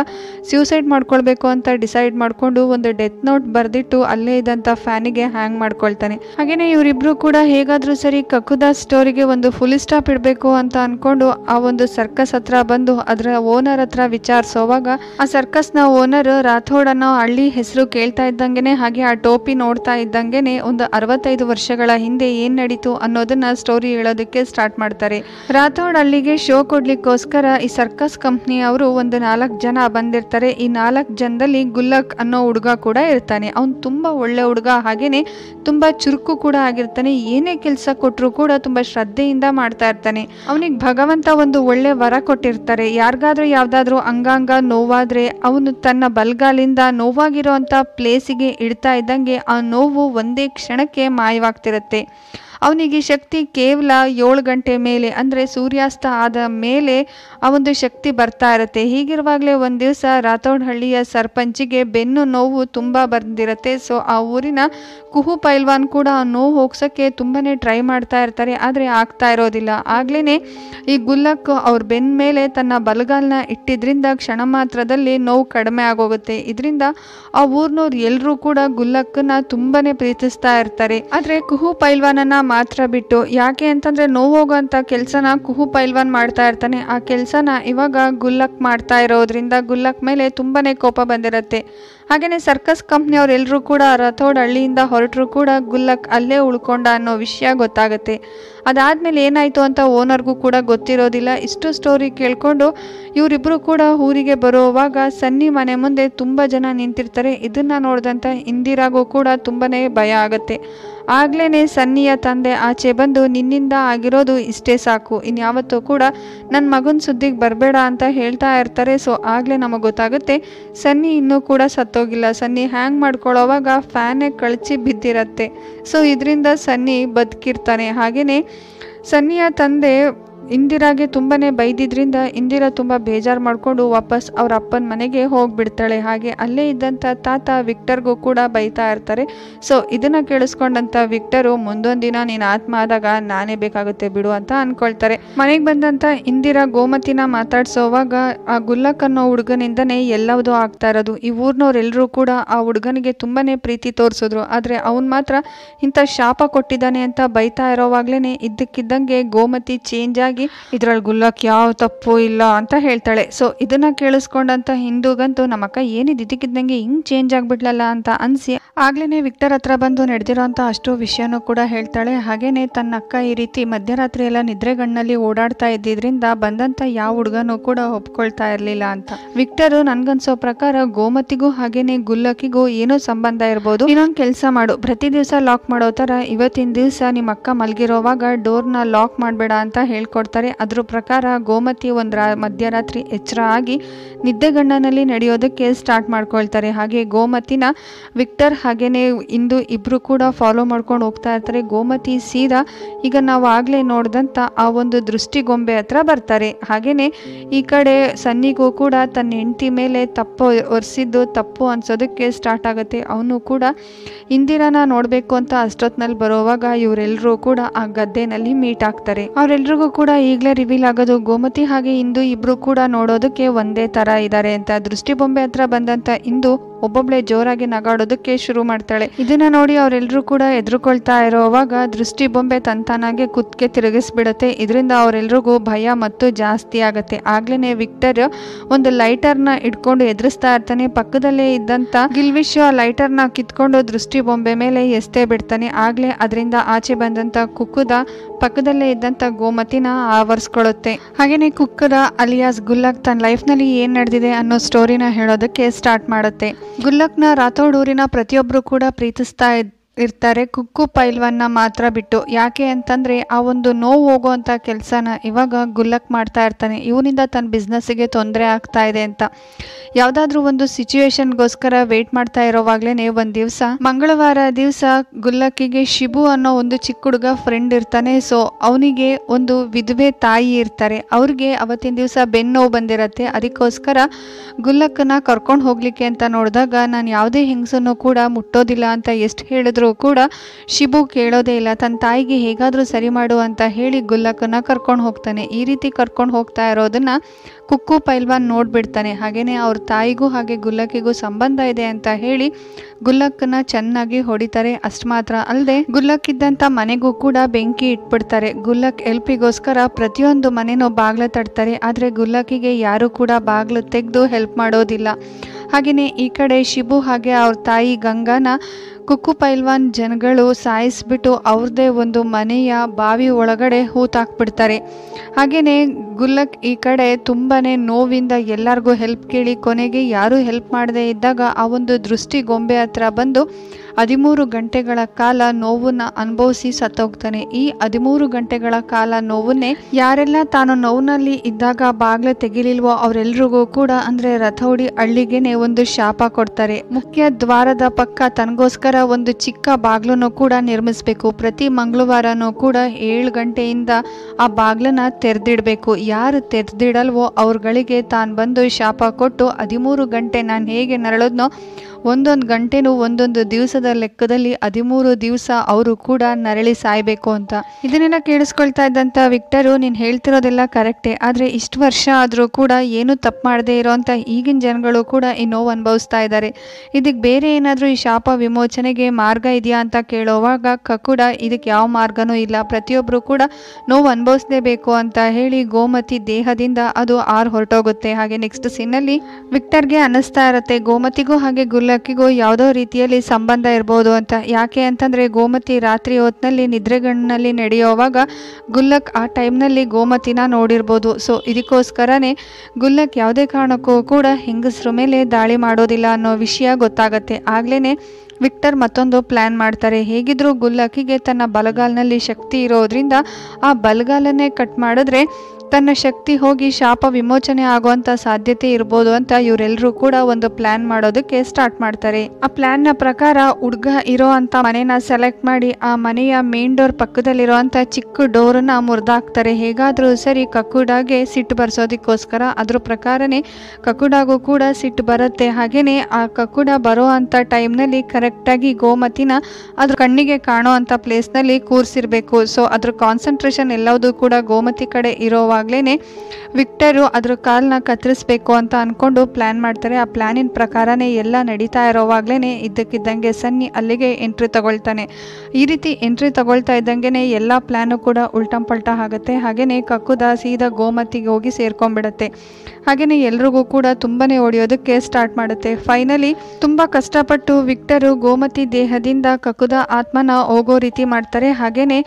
ಸ್ಯೂಸೈಡ್ ಮಾಡ್ಕೊಳ್ಬೇಕು ಅಂತ ಡಿಸೈಡ್ ಮಾಡಿಕೊಂಡು ಒಂದು ಡೆತ್ ನೋಟ್ ಬರ್ದಿಟ್ಟು ಬರೆದಿಟ್ಟು ಅಲ್ಲೇ ಇದ್ದಂಥ ಫ್ಯಾನಿಗೆ ಹ್ಯಾಂಗ್ ಮಾಡ್ಕೊಳ್ತಾನೆ ಹಾಗೆಯೇ ಇವರಿಬ್ರು ಕೂಡ ಹೇಗಾದರೂ ಸರಿ ಕಕ್ಕುದಾಸ್ ಸ್ಟೋರಿಗೆ ಒಂದು ಫುಲ್ ಸ್ಟಾಪ್ ಇಡಬೇಕು ಅಂತ ಅನ್ಕೊಂಡು ಆ ಒಂದು ಸರ್ಕಸ್ ಹತ್ರ ಬಂದು ಅದರ ಓನರ್ ಹತ್ರ ವಿಚಾರಿಸೋವಾಗ ಆ ಸರ್ಕಸ್ ನ ಓನರ್ ರಾಥೋಡ್ ಅನ್ನೋ ಹಳ್ಳಿ ಹೆಸರು ಕೇಳ್ತಾ ಇದ್ದಂಗೆನೆ ಹಾಗೆ ಆ ಟೋಪಿ ನೋಡ್ತಾ ಇದ್ದಂಗೆನೆ ಒಂದು ಅರವತ್ತೈದು ವರ್ಷಗಳ ಹಿಂದೆ ಏನ್ ನಡೀತು ಅನ್ನೋದನ್ನ ಸ್ಟೋರಿ ಹೇಳೋದಕ್ಕೆ ಸ್ಟಾರ್ಟ್ ಮಾಡ್ತಾರೆ ರಾಥೋಡ್ ಹಳ್ಳಿಗೆ ಶೋ ಕೊಡ್ಲಿಕ್ಕೋಸ್ಕರ ಈ ಸರ್ಕಸ್ ಕಂಪ್ನಿ ಅವರು ಒಂದು ನಾಲ್ಕು ಜನ ಬಂದಿರ್ತಾರೆ ಈ ನಾಲ್ಕು ಜನದಲ್ಲಿ ಗುಲ್ಲಕ್ ಅನ್ನೋ ಹುಡುಗ ಕೂಡ ಇರ್ತಾರೆ ಇರ್ತಾನೆ ಅವ್ನು ತುಂಬ ಒಳ್ಳೆ ಹುಡುಗ ಹಾಗೇನೆ ತುಂಬ ಚುರುಕು ಕೂಡ ಆಗಿರ್ತಾನೆ ಏನೇ ಕೆಲಸ ಕೊಟ್ಟರು ಕೂಡ ತುಂಬ ಶ್ರದ್ಧೆಯಿಂದ ಮಾಡ್ತಾ ಇರ್ತಾನೆ ಅವನಿಗೆ ಭಗವಂತ ಒಂದು ಒಳ್ಳೆ ವರ ಕೊಟ್ಟಿರ್ತಾರೆ ಯಾರಿಗಾದ್ರೂ ಯಾವುದಾದ್ರೂ ಅಂಗಾಂಗ ನೋವಾದ್ರೆ ಅವನು ತನ್ನ ಬಲ್ಗಾಲಿಂದ ನೋವಾಗಿರೋ ಪ್ಲೇಸಿಗೆ ಇಡ್ತಾ ಇದ್ದಂಗೆ ಆ ನೋವು ಒಂದೇ ಕ್ಷಣಕ್ಕೆ ಮಾಯವಾಗ್ತಿರುತ್ತೆ ಅವನಿಗೆ ಶಕ್ತಿ ಕೇವಲ ಏಳು ಗಂಟೆ ಮೇಲೆ ಅಂದರೆ ಸೂರ್ಯಾಸ್ತ ಆದ ಮೇಲೆ ಆ ಒಂದು ಶಕ್ತಿ ಬರ್ತಾ ಇರುತ್ತೆ ಹೀಗಿರುವಾಗಲೇ ಒಂದು ದಿವಸ ರಾಥೋಡ್ಹಳ್ಳಿಯ ಸರ್ಪಂಚಿಗೆ ಬೆನ್ನು ನೋವು ತುಂಬ ಬಂದಿರುತ್ತೆ ಸೊ ಆ ಊರಿನ ಕುಹು ಪೈಲ್ವಾನ್ ಕೂಡ ಆ ನೋವು ಹೋಗ್ಸೋಕ್ಕೆ ತುಂಬಾ ಟ್ರೈ ಮಾಡ್ತಾ ಇರ್ತಾರೆ ಆದರೆ ಆಗ್ತಾ ಇರೋದಿಲ್ಲ ಆಗ್ಲೇ ಈ ಗುಲ್ಲಕ್ ಅವ್ರ ಬೆನ್ನ ಮೇಲೆ ತನ್ನ ಬಲಗಾಲನ್ನ ಇಟ್ಟಿದ್ರಿಂದ ಕ್ಷಣ ಮಾತ್ರದಲ್ಲಿ ನೋವು ಕಡಿಮೆ ಆಗೋಗುತ್ತೆ ಇದರಿಂದ ಆ ಊರಿನವ್ರು ಎಲ್ಲರೂ ಕೂಡ ಗುಲ್ಲಕ್ಕನ್ನ ತುಂಬಾ ಪ್ರೀತಿಸ್ತಾ ಇರ್ತಾರೆ ಆದರೆ ಕುಹು ಪೈಲ್ವಾನನ್ನ ಮಾತ್ರ ಬಿಟ್ಟು ಯಾಕೆ ಅಂತಂದರೆ ನೋವೋಗೋಂಥ ಕೆಲಸನ ಕುಹು ಪೈಲ್ವಾನ್ ಮಾಡ್ತಾ ಇರ್ತಾನೆ ಆ ಕೆಲಸನ ಇವಾಗ ಗುಲ್ಲಕ್ ಮಾಡ್ತಾ ಇರೋದ್ರಿಂದ ಗುಲ್ಲಕ್ ಮೇಲೆ ತುಂಬಾ ಕೋಪ ಬಂದಿರುತ್ತೆ ಹಾಗೆಯೇ ಸರ್ಕಸ್ ಕಂಪ್ನಿಯವರೆಲ್ಲರೂ ಕೂಡ ರಥೋಡ್ ಹಳ್ಳಿಯಿಂದ ಹೊರಟರು ಕೂಡ ಗುಲ್ಲಕ್ ಅಲ್ಲೇ ಉಳ್ಕೊಂಡ ಅನ್ನೋ ವಿಷಯ ಗೊತ್ತಾಗುತ್ತೆ ಅದಾದಮೇಲೆ ಏನಾಯಿತು ಅಂತ ಓನರ್ಗೂ ಕೂಡ ಗೊತ್ತಿರೋದಿಲ್ಲ ಇಷ್ಟು ಸ್ಟೋರಿ ಕೇಳಿಕೊಂಡು ಇವರಿಬ್ಬರು ಕೂಡ ಊರಿಗೆ ಬರೋವಾಗ ಸನ್ನಿ ಮನೆ ಮುಂದೆ ತುಂಬ ಜನ ನಿಂತಿರ್ತಾರೆ ಇದನ್ನು ನೋಡಿದಂಥ ಇಂದಿರಾಗೂ ಕೂಡ ತುಂಬಾ ಭಯ ಆಗುತ್ತೆ ಆಗ್ಲೇ ಸನ್ನಿಯ ತಂದೆ ಆಚೆ ಬಂದು ನಿನ್ನಿಂದ ಆಗಿರೋದು ಇಷ್ಟೇ ಸಾಕು ಇನ್ಯಾವತ್ತೂ ಕೂಡ ನನ್ನ ಮಗನ ಸುದ್ದಿಗೆ ಬರಬೇಡ ಅಂತ ಹೇಳ್ತಾ ಇರ್ತಾರೆ ಸೊ ಆಗಲೇ ನಮಗೆ ಗೊತ್ತಾಗುತ್ತೆ ಸನ್ನಿ ಇನ್ನೂ ಕೂಡ ಸತ್ತೋಗಿಲ್ಲ ಸನ್ನಿ ಹ್ಯಾಂಗ್ ಮಾಡ್ಕೊಳ್ಳೋವಾಗ ಫ್ಯಾನೇ ಕಳಚಿ ಬಿದ್ದಿರತ್ತೆ ಸೊ ಇದರಿಂದ ಸನ್ನಿ ಬದುಕಿರ್ತಾನೆ ಹಾಗೆಯೇ ಸನ್ನಿಯ ತಂದೆ ಇಂದಿರಾಗೆ ತುಂಬನೇ ಬೈದಿದ್ರಿಂದ ಇಂದಿರಾ ತುಂಬ ಬೇಜಾರು ಮಾಡಿಕೊಂಡು ವಾಪಸ್ ಅವ್ರ ಅಪ್ಪನ ಮನೆಗೆ ಹೋಗಿಬಿಡ್ತಾಳೆ ಹಾಗೆ ಅಲ್ಲೇ ಇದ್ದಂಥ ತಾತ ವಿಕ್ಟರ್ಗೂ ಕೂಡ ಬೈತಾ ಇರ್ತಾರೆ ಸೊ ಇದನ್ನು ಕೇಳಿಸ್ಕೊಂಡಂಥ ವಿಕ್ಟರು ಮುಂದೊಂದು ದಿನ ನೀನು ಆತ್ಮ ಆದಾಗ ನಾನೇ ಬೇಕಾಗುತ್ತೆ ಬಿಡು ಅಂತ ಅಂದ್ಕೊಳ್ತಾರೆ ಮನೆಗೆ ಬಂದಂಥ ಇಂದಿರಾ ಗೋಮತಿನ ಮಾತಾಡಿಸೋವಾಗ ಆ ಗುಲ್ಲಕ್ ಅನ್ನೋ ಹುಡುಗನಿಂದನೇ ಎಲ್ಲವೂ ಆಗ್ತಾ ಇರೋದು ಈ ಊರಿನವ್ರೆಲ್ಲರೂ ಕೂಡ ಆ ಹುಡುಗನಿಗೆ ತುಂಬನೇ ಪ್ರೀತಿ ತೋರಿಸಿದ್ರು ಆದರೆ ಅವನು ಮಾತ್ರ ಇಂಥ ಶಾಪ ಕೊಟ್ಟಿದ್ದಾನೆ ಅಂತ ಬೈತಾ ಇರೋವಾಗ್ಲೇ ಇದ್ದಕ್ಕಿದ್ದಂಗೆ ಗೋಮತಿ ಚೇಂಜ್ ಆಗಿ ಹಾಗಾಗಿ ಇದ್ರಲ್ಲಿ ಗುಲ್ಲಕ್ ಯಾವ ತಪ್ಪು ಇಲ್ಲ ಅಂತ ಹೇಳ್ತಾಳೆ ಸೊ ಇದನ್ನ ಕೇಳಿಸ್ಕೊಂಡಂತ ಹಿಂದೂಗಂತೂ ನಮ್ಮಕ್ಕ ಏನಿದು ಇದಕ್ಕಿದ್ದಂಗೆ ಹಿಂಗ್ ಚೇಂಜ್ ಆಗ್ಬಿಡ್ಲಲ್ಲ ಅಂತ ಅನ್ಸಿ ಆಗ್ಲೇನೆ ವಿಕ್ಟರ್ ಹತ್ರ ಬಂದು ಅಂತ ಅಷ್ಟು ವಿಷಯನೂ ಕೂಡ ಹೇಳ್ತಾಳೆ ಹಾಗೇನೆ ತನ್ನ ಅಕ್ಕ ಈ ರೀತಿ ಮಧ್ಯರಾತ್ರಿ ಎಲ್ಲ ನಿದ್ರೆಗಣ್ಣಲ್ಲಿ ಓಡಾಡ್ತಾ ಇದ್ದಿದ್ರಿಂದ ಬಂದಂತ ಯಾವ ಹುಡುಗನೂ ಕೂಡ ಒಪ್ಕೊಳ್ತಾ ಇರ್ಲಿಲ್ಲ ಅಂತ ವಿಕ್ಟರ್ ನನ್ಗನ್ಸೋ ಪ್ರಕಾರ ಗೋಮತಿಗೂ ಹಾಗೇನೆ ಗುಲ್ಲಕ್ಕಿಗೂ ಏನೋ ಸಂಬಂಧ ಇರ್ಬೋದು ಇನ್ನೊಂದ್ ಕೆಲಸ ಮಾಡು ಪ್ರತಿ ದಿವಸ ಲಾಕ್ ಮಾಡೋ ತರ ಇವತ್ತಿನ ದಿವಸ ನಿಮ್ಮ ಅಕ್ಕ ಮಲಗಿರೋವಾಗ ಡೋರ್ನ ಲಾಕ್ ಮಾಡಬೇಡ ಅಂತ ಹೇಳ್ಕೊಡ್ತಾರೆ ಕೊಡ್ತಾರೆ ಅದ್ರ ಪ್ರಕಾರ ಗೋಮತಿ ಒಂದು ರಾ ಮಧ್ಯರಾತ್ರಿ ಎಚ್ಚರ ಆಗಿ ನಿದ್ದೆಗಣ್ಣನಲ್ಲಿ ನಡೆಯೋದಕ್ಕೆ ಸ್ಟಾರ್ಟ್ ಮಾಡ್ಕೊಳ್ತಾರೆ ಹಾಗೆ ಗೋಮತಿನ ವಿಕ್ಟರ್ ಹಾಗೆಯೇ ಇಂದು ಇಬ್ಬರು ಕೂಡ ಫಾಲೋ ಮಾಡ್ಕೊಂಡು ಹೋಗ್ತಾ ಇರ್ತಾರೆ ಗೋಮತಿ ಸೀದಾ ಈಗ ನಾವು ಆಗಲೇ ನೋಡಿದಂಥ ಆ ಒಂದು ದೃಷ್ಟಿಗೊಂಬೆ ಹತ್ರ ಬರ್ತಾರೆ ಹಾಗೆಯೇ ಈ ಕಡೆ ಸನ್ನಿಗೂ ಕೂಡ ತನ್ನ ಹೆಂಡತಿ ಮೇಲೆ ತಪ್ಪು ಒರೆಸಿದ್ದು ತಪ್ಪು ಅನ್ಸೋದಕ್ಕೆ ಸ್ಟಾರ್ಟ್ ಆಗುತ್ತೆ ಅವನು ಕೂಡ ಇಂದಿರಾನ ನೋಡಬೇಕು ಅಂತ ಅಷ್ಟೊತ್ತಿನಲ್ಲಿ ಬರೋವಾಗ ಇವರೆಲ್ಲರೂ ಕೂಡ ಆ ಗದ್ದೆನಲ್ಲಿ ಮೀಟ್ ಆಗ್ತಾರೆ ಅವರೆಲ್ಲರಿಗೂ ಕೂಡ ಈಗಲೇ ರಿವೀಲ್ ಆಗೋದು ಗೋಮತಿ ಹಾಗೆ ಇಂದು ಇಬ್ರು ಕೂಡ ನೋಡೋದಕ್ಕೆ ಒಂದೇ ತರ ಇದ್ದಾರೆ ಅಂತ ದೃಷ್ಟಿಬೊಂಬೆ ಹತ್ರ ಬಂದಂತ ಇಂದು ಒಬ್ಬೊಬ್ಳೆ ಜೋರಾಗಿ ನಗಾಡೋದಕ್ಕೆ ಶುರು ಮಾಡ್ತಾಳೆ ಇದನ್ನ ನೋಡಿ ಅವರೆಲ್ಲರೂ ಕೂಡ ಎದುರುಕೊಳ್ತಾ ಇರೋವಾಗ ದೃಷ್ಟಿ ಬೊಂಬೆ ತಂತಾನಾಗೆ ಕುತ್ತಿಗೆ ತಿರುಗಿಸ್ಬಿಡುತ್ತೆ ಇದರಿಂದ ಅವರೆಲ್ರಿಗೂ ಭಯ ಮತ್ತು ಜಾಸ್ತಿ ಆಗತ್ತೆ ಆಗ್ಲೇ ವಿಕ್ಟರ್ ಒಂದು ಲೈಟರ್ನ ಇಟ್ಕೊಂಡು ಎದುರಿಸ್ತಾ ಇರ್ತಾನೆ ಪಕ್ಕದಲ್ಲೇ ಇದ್ದಂತ ಗಿಲ್ವಿಶ್ ಆ ಲೈಟರ್ನ ಕಿತ್ಕೊಂಡು ದೃಷ್ಟಿ ಬೊಂಬೆ ಮೇಲೆ ಎಸ್ತೇ ಬಿಡ್ತಾನೆ ಆಗ್ಲೇ ಅದರಿಂದ ಆಚೆ ಬಂದಂತ ಕುಕ್ಕದ ಪಕ್ಕದಲ್ಲೇ ಇದ್ದಂತ ಗೋಮತಿನ ಆವರಿಸ್ಕೊಳ್ಳುತ್ತೆ ಹಾಗೇನೆ ಕುಕ್ಕದ ಅಲಿಯಾಸ್ ಗುಲ್ಲಾಗ್ ತನ್ನ ಲೈಫ್ನಲ್ಲಿ ಏನ್ ನಡೆದಿದೆ ಅನ್ನೋ ಸ್ಟೋರಿನ ಹೇಳೋದಕ್ಕೆ ಸ್ಟಾರ್ಟ್ ಮಾಡುತ್ತೆ ಗುಲ್ಲಕ್ನ ರಾಥೋಡೂರಿನ ಪ್ರತಿಯೊಬ್ಬರೂ ಕೂಡ ಪ್ರೀತಿಸ್ತಾ ಇದ್ದ ಇರ್ತಾರೆ ಕುಕ್ಕು ಪೈಲ್ವನ್ನ ಮಾತ್ರ ಬಿಟ್ಟು ಯಾಕೆ ಅಂತಂದರೆ ಆ ಒಂದು ನೋವು ಹೋಗುವಂಥ ಕೆಲಸನ ಇವಾಗ ಗುಲ್ಲಕ್ ಮಾಡ್ತಾ ಇರ್ತಾನೆ ಇವನಿಂದ ತನ್ನ ಬಿಸ್ನೆಸ್ಸಿಗೆ ತೊಂದರೆ ಆಗ್ತಾ ಇದೆ ಅಂತ ಯಾವುದಾದ್ರೂ ಒಂದು ಸಿಚುವೇಶನ್ಗೋಸ್ಕರ ವೇಟ್ ಮಾಡ್ತಾ ಇರೋವಾಗಲೇ ಒಂದು ದಿವಸ ಮಂಗಳವಾರ ದಿವಸ ಗುಲ್ಲಕ್ಕಿಗೆ ಶಿಬು ಅನ್ನೋ ಒಂದು ಚಿಕ್ಕ ಹುಡುಗ ಫ್ರೆಂಡ್ ಇರ್ತಾನೆ ಸೊ ಅವನಿಗೆ ಒಂದು ವಿಧವೆ ತಾಯಿ ಇರ್ತಾರೆ ಅವ್ರಿಗೆ ಅವತ್ತಿನ ದಿವಸ ಬೆನ್ನು ಬಂದಿರತ್ತೆ ಅದಕ್ಕೋಸ್ಕರ ಗುಲ್ಲಕ್ಕನ ಕರ್ಕೊಂಡು ಹೋಗ್ಲಿಕ್ಕೆ ಅಂತ ನೋಡಿದಾಗ ನಾನು ಯಾವುದೇ ಹೆಂಗಸನ್ನು ಕೂಡ ಮುಟ್ಟೋದಿಲ್ಲ ಅಂತ ಎಷ್ಟು ಹೇಳಿದ್ರು ಕೂಡ ಶಿಬು ಕೇಳೋದೇ ಇಲ್ಲ ತನ್ನ ತಾಯಿಗೆ ಹೇಗಾದರೂ ಸರಿ ಮಾಡು ಅಂತ ಹೇಳಿ ಗುಲ್ಲಕ್ಕನ್ನು ಕರ್ಕೊಂಡು ಹೋಗ್ತಾನೆ ಈ ರೀತಿ ಕರ್ಕೊಂಡು ಹೋಗ್ತಾ ಇರೋದನ್ನು ಕುಕ್ಕು ಪೈಲ್ವಾನ್ ನೋಡಿಬಿಡ್ತಾನೆ ಹಾಗೆಯೇ ಅವ್ರ ತಾಯಿಗೂ ಹಾಗೆ ಗುಲ್ಲಕ್ಕಿಗೂ ಸಂಬಂಧ ಇದೆ ಅಂತ ಹೇಳಿ ಗುಲ್ಲಕ್ಕನ ಚೆನ್ನಾಗಿ ಹೊಡಿತಾರೆ ಅಷ್ಟು ಮಾತ್ರ ಅಲ್ಲದೆ ಗುಲ್ಲಕ್ಕಿದ್ದಂಥ ಮನೆಗೂ ಕೂಡ ಬೆಂಕಿ ಇಟ್ಬಿಡ್ತಾರೆ ಗುಲ್ಲಕ್ ಎಲ್ಪಿಗೋಸ್ಕರ ಪ್ರತಿಯೊಂದು ಮನೆನೂ ಬಾಗ್ಲ ತಡ್ತಾರೆ ಆದರೆ ಗುಲ್ಲಕ್ಕಿಗೆ ಯಾರೂ ಕೂಡ ಬಾಗ್ಲು ತೆಗೆದು ಹೆಲ್ಪ್ ಮಾಡೋದಿಲ್ಲ ಹಾಗೆಯೇ ಈ ಕಡೆ ಶಿಬು ಹಾಗೆ ಅವ್ರ ತಾಯಿ ಗಂಗಾನ ಕುಕ್ಕು ಪೈಲ್ವಾನ್ ಜನಗಳು ಸಾಯಿಸ್ಬಿಟ್ಟು ಅವ್ರದ್ದೇ ಒಂದು ಮನೆಯ ಬಾವಿ ಒಳಗಡೆ ಹೂತಾಕ್ಬಿಡ್ತಾರೆ ಹಾಗೆಯೇ ಗುಲ್ಲಕ್ ಈ ಕಡೆ ತುಂಬಾ ನೋವಿಂದ ಎಲ್ಲರಿಗೂ ಹೆಲ್ಪ್ ಕೇಳಿ ಕೊನೆಗೆ ಯಾರೂ ಹೆಲ್ಪ್ ಮಾಡದೇ ಇದ್ದಾಗ ಆ ಒಂದು ದೃಷ್ಟಿ ಗೊಂಬೆ ಹತ್ರ ಬಂದು ಹದಿಮೂರು ಗಂಟೆಗಳ ಕಾಲ ನೋವನ್ನ ಅನುಭವಿಸಿ ಸತ್ತೋಗ್ತಾನೆ ಈ ಹದಿಮೂರು ಗಂಟೆಗಳ ಕಾಲ ನೋವನ್ನೇ ಯಾರೆಲ್ಲ ತಾನು ನೋವಿನಲ್ಲಿ ಇದ್ದಾಗ ಬಾಗ್ಲ ತೆಗಿಲಿಲ್ವೋ ಅವರೆಲ್ರಿಗೂ ಕೂಡ ಅಂದ್ರೆ ರಥೋಡಿ ಹಳ್ಳಿಗೆನೆ ಒಂದು ಶಾಪ ಕೊಡ್ತಾರೆ ಮುಖ್ಯ ದ್ವಾರದ ಪಕ್ಕ ತನಗೋಸ್ಕರ ಒಂದು ಚಿಕ್ಕ ಬಾಗ್ಲನ್ನು ಕೂಡ ನಿರ್ಮಿಸಬೇಕು ಪ್ರತಿ ಮಂಗಳವಾರನು ಕೂಡ ಏಳು ಗಂಟೆಯಿಂದ ಆ ಬಾಗ್ಲನ್ನ ತೆರೆದಿಡಬೇಕು ಯಾರು ತೆರೆದಿಡಲ್ವೋ ಅವ್ರಗಳಿಗೆ ತಾನು ಬಂದು ಶಾಪ ಕೊಟ್ಟು ಹದಿಮೂರು ಗಂಟೆ ನಾನು ಹೇಗೆ ನರಳೋದ್ನೋ ಒಂದೊಂದು ಗಂಟೆನೂ ಒಂದೊಂದು ದಿವಸದ ಲೆಕ್ಕದಲ್ಲಿ ಹದಿಮೂರು ದಿವಸ ಅವರು ಕೂಡ ನರಳಿ ಸಾಯಬೇಕು ಅಂತ ಇದನ್ನೆಲ್ಲ ಕೇಳಿಸ್ಕೊಳ್ತಾ ಇದ್ದಂತ ವಿಕ್ಟರು ನೀನು ಹೇಳ್ತಿರೋದೆಲ್ಲ ಕರೆಕ್ಟೇ ಆದರೆ ಇಷ್ಟು ವರ್ಷ ಆದರೂ ಕೂಡ ಏನು ತಪ್ಪು ಮಾಡದೇ ಇರೋಂತ ಈಗಿನ ಜನಗಳು ಕೂಡ ಈ ನೋವು ಅನುಭವಿಸ್ತಾ ಇದ್ದಾರೆ ಇದಕ್ಕೆ ಬೇರೆ ಏನಾದರೂ ಈ ಶಾಪ ವಿಮೋಚನೆಗೆ ಮಾರ್ಗ ಇದೆಯಾ ಅಂತ ಕೇಳೋವಾಗ ಕೂಡ ಇದಕ್ಕೆ ಯಾವ ಮಾರ್ಗನೂ ಇಲ್ಲ ಪ್ರತಿಯೊಬ್ಬರು ಕೂಡ ನೋವು ಅನುಭವಿಸಲೇಬೇಕು ಅಂತ ಹೇಳಿ ಗೋಮತಿ ದೇಹದಿಂದ ಅದು ಆರ್ ಹೊರಟೋಗುತ್ತೆ ಹಾಗೆ ನೆಕ್ಸ್ಟ್ ಸೀನಲ್ಲಿ ವಿಕ್ಟರ್ಗೆ ಅನ್ನಿಸ್ತಾ ಇರತ್ತೆ ಗೋಮತಿಗೂ ಹಾಗೆ ಗುಲ್ಲ ಲಕ್ಕಿಗೂ ಯಾವುದೋ ರೀತಿಯಲ್ಲಿ ಸಂಬಂಧ ಇರ್ಬೋದು ಅಂತ ಯಾಕೆ ಅಂತಂದರೆ ಗೋಮತಿ ರಾತ್ರಿ ಹೊತ್ತಿನಲ್ಲಿ ನಿದ್ರೆಗಣ್ಣಲ್ಲಿ ನಡೆಯುವಾಗ ಗುಲ್ಲಕ್ ಆ ಟೈಮ್ನಲ್ಲಿ ಗೋಮತಿನ ನೋಡಿರ್ಬೋದು ಸೊ ಇದಕ್ಕೋಸ್ಕರನೇ ಗುಲ್ಲಕ್ ಯಾವುದೇ ಕಾರಣಕ್ಕೂ ಕೂಡ ಹೆಂಗಸರ ಮೇಲೆ ದಾಳಿ ಮಾಡೋದಿಲ್ಲ ಅನ್ನೋ ವಿಷಯ ಗೊತ್ತಾಗತ್ತೆ ಆಗ್ಲೇ ವಿಕ್ಟರ್ ಮತ್ತೊಂದು ಪ್ಲ್ಯಾನ್ ಮಾಡ್ತಾರೆ ಹೇಗಿದ್ರೂ ಗುಲ್ಲಕ್ಕಿಗೆ ತನ್ನ ಬಲಗಾಲ್ನಲ್ಲಿ ಶಕ್ತಿ ಇರೋದ್ರಿಂದ ಆ ಬಲಗಾಲನ್ನೇ ಕಟ್ ಮಾಡಿದ್ರೆ ತನ್ನ ಶಕ್ತಿ ಹೋಗಿ ಶಾಪ ವಿಮೋಚನೆ ಆಗುವಂತ ಸಾಧ್ಯತೆ ಇರ್ಬೋದು ಅಂತ ಇವರೆಲ್ಲರೂ ಕೂಡ ಒಂದು ಪ್ಲಾನ್ ಮಾಡೋದಕ್ಕೆ ಸ್ಟಾರ್ಟ್ ಮಾಡ್ತಾರೆ ಆ ಪ್ಲಾನ್ ನ ಪ್ರಕಾರ ಹುಡ್ಗ ಇರೋ ಅಂತ ಮನೆನ ಸೆಲೆಕ್ಟ್ ಮಾಡಿ ಆ ಮನೆಯ ಮೇನ್ ಡೋರ್ ಪಕ್ಕದಲ್ಲಿರುವಂತ ಚಿಕ್ಕ ಡೋರ್ ನ ಮುರಿದಾಕ್ತಾರೆ ಹೇಗಾದ್ರೂ ಸರಿ ಕಕ್ಕುಡಾಗೆ ಸಿಟ್ಟು ಬರ್ಸೋದಕ್ಕೋಸ್ಕರ ಅದ್ರ ಪ್ರಕಾರನೇ ಕಕುಡಾಗೂ ಕೂಡ ಸಿಟ್ಟು ಬರುತ್ತೆ ಹಾಗೇನೆ ಆ ಕಕ್ಕುಡ ಬರೋ ಅಂತ ಟೈಮ್ ನಲ್ಲಿ ಕರೆಕ್ಟ್ ಆಗಿ ಗೋಮತಿನ ಅದ್ರ ಕಣ್ಣಿಗೆ ಕಾಣೋ ಅಂತ ಪ್ಲೇಸ್ ನಲ್ಲಿ ಕೂರಿಸಿರ್ಬೇಕು ಸೊ ಅದ್ರ ಕಾನ್ಸಂಟ್ರೇಷನ್ ಎಲ್ಲವೂ ಕೂಡ ಗೋಮತಿ ಕಡೆ ಇರೋವಾಗ ಇದ್ದಾಗಲೇ ವಿಕ್ಟರು ಅದ್ರ ಕಾಲನ್ನ ಕತ್ತರಿಸ್ಬೇಕು ಅಂತ ಅಂದ್ಕೊಂಡು ಪ್ಲ್ಯಾನ್ ಮಾಡ್ತಾರೆ ಆ ಪ್ಲ್ಯಾನಿನ ಪ್ರಕಾರನೇ ಎಲ್ಲ ನಡೀತಾ ಇರೋವಾಗಲೇ ಇದ್ದಕ್ಕಿದ್ದಂಗೆ ಸನ್ನಿ ಅಲ್ಲಿಗೆ ಎಂಟ್ರಿ ತಗೊಳ್ತಾನೆ ಈ ರೀತಿ ಎಂಟ್ರಿ ತಗೊಳ್ತಾ ಇದ್ದಂಗೆ ಎಲ್ಲ ಪ್ಲ್ಯಾನು ಕೂಡ ಉಲ್ಟಂ ಪಲ್ಟ ಆಗುತ್ತೆ ಹಾಗೆಯೇ ಕಕ್ಕುದ ಸೀದಾ ಗೋಮತಿಗೆ ಹೋಗಿ ಸೇರ್ಕೊಂಡ್ಬಿಡತ್ತೆ ಹಾಗೆಯೇ ಎಲ್ರಿಗೂ ಕೂಡ ತುಂಬಾ ಹೊಡೆಯೋದಕ್ಕೆ ಸ್ಟಾರ್ಟ್ ಮಾಡುತ್ತೆ ಫೈನಲಿ ತುಂಬ ಕಷ್ಟಪಟ್ಟು ವಿಕ್ಟರು ಗೋಮತಿ ದೇಹದಿಂದ ಕಕ್ಕುದ ಆತ್ಮನ ಹೋಗೋ ರೀತಿ ಮಾಡ್ತಾರೆ ಹಾಗೆಯೇ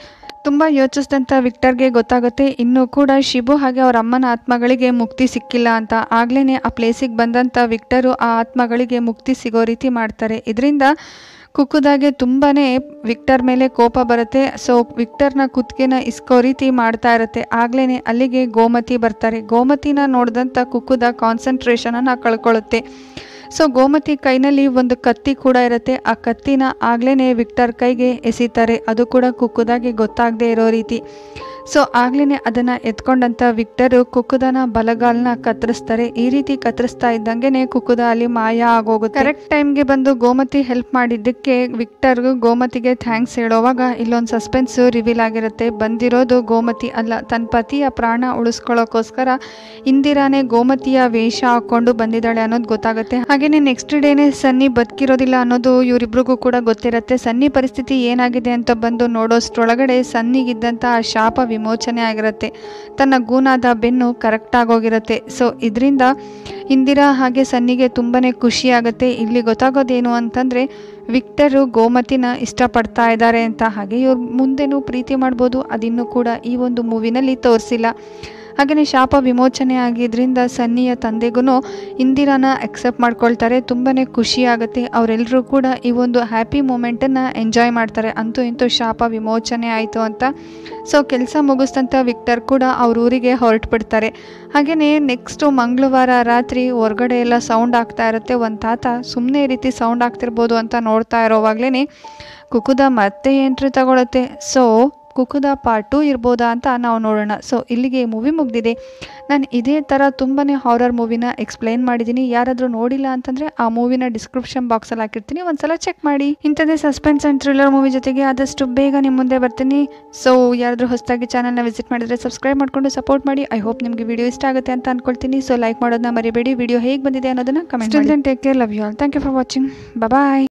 ತುಂಬ ಯೋಚಿಸಿದಂಥ ವಿಕ್ಟರ್ಗೆ ಗೊತ್ತಾಗುತ್ತೆ ಇನ್ನೂ ಕೂಡ ಶಿಬು ಹಾಗೆ ಅವರ ಅಮ್ಮನ ಆತ್ಮಗಳಿಗೆ ಮುಕ್ತಿ ಸಿಕ್ಕಿಲ್ಲ ಅಂತ ಆಗ್ಲೇ ಆ ಪ್ಲೇಸಿಗೆ ಬಂದಂಥ ವಿಕ್ಟರು ಆ ಆತ್ಮಗಳಿಗೆ ಮುಕ್ತಿ ಸಿಗೋ ರೀತಿ ಮಾಡ್ತಾರೆ ಇದರಿಂದ ಕುಕ್ಕುದಾಗೆ ತುಂಬಾ ವಿಕ್ಟರ್ ಮೇಲೆ ಕೋಪ ಬರುತ್ತೆ ಸೊ ವಿಕ್ಟರ್ನ ಕುತ್ತಿಗೆನ ಇಸ್ಕೋ ರೀತಿ ಮಾಡ್ತಾ ಇರುತ್ತೆ ಆಗ್ಲೇ ಅಲ್ಲಿಗೆ ಗೋಮತಿ ಬರ್ತಾರೆ ಗೋಮತಿನ ನೋಡಿದಂಥ ಕುಕ್ಕುದ ಕಾನ್ಸಂಟ್ರೇಷನನ್ನು ಕಳ್ಕೊಳ್ಳುತ್ತೆ ಸೊ ಗೋಮತಿ ಕೈನಲ್ಲಿ ಒಂದು ಕತ್ತಿ ಕೂಡ ಇರುತ್ತೆ ಆ ಕತ್ತಿನ ಆಗ್ಲೇ ವಿಕ್ಟರ್ ಕೈಗೆ ಎಸಿತಾರೆ ಅದು ಕೂಡ ಕುಕ್ಕುದಾಗಿ ಗೊತ್ತಾಗದೇ ಇರೋ ರೀತಿ ಸೊ ಆಗ್ಲೇ ಅದನ್ನ ಎತ್ಕೊಂಡಂತ ವಿಕ್ಟರ್ ಕುಕ್ಕುದನ ಬಲಗಾಲ್ನ ಕತ್ತರಿಸ್ತಾರೆ ಈ ರೀತಿ ಕತ್ತರಿಸ್ತಾ ಇದ್ದಂಗೆನೆ ಕುಕ್ಕುದ ಅಲ್ಲಿ ಮಾಯ ಆಗೋಗುತ್ತೆ ಕರೆಕ್ಟ್ ಟೈಮ್ ಗೆ ಬಂದು ಗೋಮತಿ ಹೆಲ್ಪ್ ಮಾಡಿದ್ದಕ್ಕೆ ವಿಕ್ಟರ್ ಗೋಮತಿಗೆ ಥ್ಯಾಂಕ್ಸ್ ಹೇಳೋವಾಗ ಇಲ್ಲೊಂದು ಸಸ್ಪೆನ್ಸ್ ರಿವೀಲ್ ಆಗಿರುತ್ತೆ ಬಂದಿರೋದು ಗೋಮತಿ ಅಲ್ಲ ತನ್ನ ಪತಿಯ ಪ್ರಾಣ ಉಳಿಸ್ಕೊಳ್ಳೋಕೋಸ್ಕರ ಇಂದಿರಾನೇ ಗೋಮತಿಯ ವೇಷ ಹಾಕೊಂಡು ಬಂದಿದ್ದಾಳೆ ಅನ್ನೋದು ಗೊತ್ತಾಗುತ್ತೆ ಹಾಗೇನೆ ನೆಕ್ಸ್ಟ್ ಡೇನೆ ಸನ್ನಿ ಬದುಕಿರೋದಿಲ್ಲ ಅನ್ನೋದು ಇವರಿಬ್ರಿಗೂ ಕೂಡ ಗೊತ್ತಿರುತ್ತೆ ಸನ್ನಿ ಪರಿಸ್ಥಿತಿ ಏನಾಗಿದೆ ಅಂತ ಬಂದು ನೋಡೋಷ್ಟ್ರೊಳಗಡೆ ಸನ್ನಿಗಿದ್ದಂತಹ ಶಾಪ ವಿಮೋಚನೆ ಆಗಿರುತ್ತೆ ತನ್ನ ಗೂನಾದ ಬೆನ್ನು ಹೋಗಿರುತ್ತೆ ಸೊ ಇದರಿಂದ ಇಂದಿರಾ ಹಾಗೆ ಸನ್ನಿಗೆ ತುಂಬಾ ಖುಷಿಯಾಗುತ್ತೆ ಇಲ್ಲಿ ಗೊತ್ತಾಗೋದೇನು ಅಂತಂದರೆ ವಿಕ್ಟರು ಗೋಮತಿನ ಇಷ್ಟಪಡ್ತಾ ಇದ್ದಾರೆ ಅಂತ ಹಾಗೆ ಇವ್ರ ಮುಂದೆನೂ ಪ್ರೀತಿ ಮಾಡ್ಬೋದು ಅದಿನ್ನೂ ಕೂಡ ಈ ಒಂದು ಮೂವಿನಲ್ಲಿ ತೋರಿಸಿಲ್ಲ ಹಾಗೆಯೇ ಶಾಪ ವಿಮೋಚನೆ ಆಗಿದ್ದರಿಂದ ಸನ್ನಿಯ ತಂದೆಗೂ ಇಂದಿರಾನ ಅಕ್ಸೆಪ್ಟ್ ಮಾಡ್ಕೊಳ್ತಾರೆ ತುಂಬಾ ಖುಷಿ ಆಗುತ್ತೆ ಅವರೆಲ್ಲರೂ ಕೂಡ ಈ ಒಂದು ಹ್ಯಾಪಿ ಮೂಮೆಂಟನ್ನು ಎಂಜಾಯ್ ಮಾಡ್ತಾರೆ ಅಂತೂ ಇಂತೂ ಶಾಪ ವಿಮೋಚನೆ ಆಯಿತು ಅಂತ ಸೊ ಕೆಲಸ ಮುಗಿಸ್ತಂಥ ವಿಕ್ಟರ್ ಕೂಡ ಅವ್ರ ಊರಿಗೆ ಹೊರಟು ಬಿಡ್ತಾರೆ ಹಾಗೆಯೇ ನೆಕ್ಸ್ಟು ಮಂಗಳವಾರ ರಾತ್ರಿ ಹೊರಗಡೆ ಎಲ್ಲ ಸೌಂಡ್ ಆಗ್ತಾ ಇರುತ್ತೆ ಒಂದು ತಾತ ಸುಮ್ಮನೆ ಈ ರೀತಿ ಸೌಂಡ್ ಆಗ್ತಿರ್ಬೋದು ಅಂತ ನೋಡ್ತಾ ಇರೋವಾಗ್ಲೇ ಕುಕುದ ಮತ್ತೆ ಎಂಟ್ರಿ ತಗೊಳತ್ತೆ ಸೊ ಕುಕುದ ಪಾರ್ಟ್ ಟು ಇರ್ಬೋದಾ ಅಂತ ನಾವು ನೋಡೋಣ ಸೊ ಇಲ್ಲಿಗೆ ಮೂವಿ ಮುಗಿದಿದೆ ನಾನು ಇದೇ ಥರ ತುಂಬಾ ಹಾರರ್ ಮೂವಿನ ಎಕ್ಸ್ಪ್ಲೈನ್ ಮಾಡಿದ್ದೀನಿ ಯಾರಾದರೂ ನೋಡಿಲ್ಲ ಅಂತಂದರೆ ಆ ಮೂವಿನ ಡಿಸ್ಕ್ರಿಪ್ಷನ್ ಬಾಕ್ಸಲ್ಲಿ ಹಾಕಿರ್ತೀನಿ ಸಲ ಚೆಕ್ ಮಾಡಿ ಇಂಥದ್ದೇ ಸಸ್ಪೆನ್ಸ್ ಆ್ಯಂಡ್ ಥ್ರಿಲ್ಲರ್ ಮೂವಿ ಜೊತೆಗೆ ಆದಷ್ಟು ಬೇಗ ನಿಮ್ಮ ಮುಂದೆ ಬರ್ತೀನಿ ಸೊ ಯಾರಾದರೂ ಹೊಸದಾಗಿ ಚಾನಲ್ನ ವಿಸಿಟ್ ಮಾಡಿದರೆ ಸಬ್ಸ್ಕ್ರೈಬ್ ಮಾಡಿಕೊಂಡು ಸಪೋರ್ಟ್ ಮಾಡಿ ಐ ಹೋಪ್ ನಿಮಗೆ ವಿಡಿಯೋ ಇಷ್ಟ ಆಗುತ್ತೆ ಅಂತ ಅನ್ಕೊಳ್ತೀನಿ ಸೊ ಲೈಕ್ ಮಾಡೋದನ್ನ ಮರಿಬೇಡಿ ವಿಡಿಯೋ ಹೇಗೆ ಬಂದಿದೆ ಅನ್ನೋದನ್ನ comment take care love you all thank you for watching bye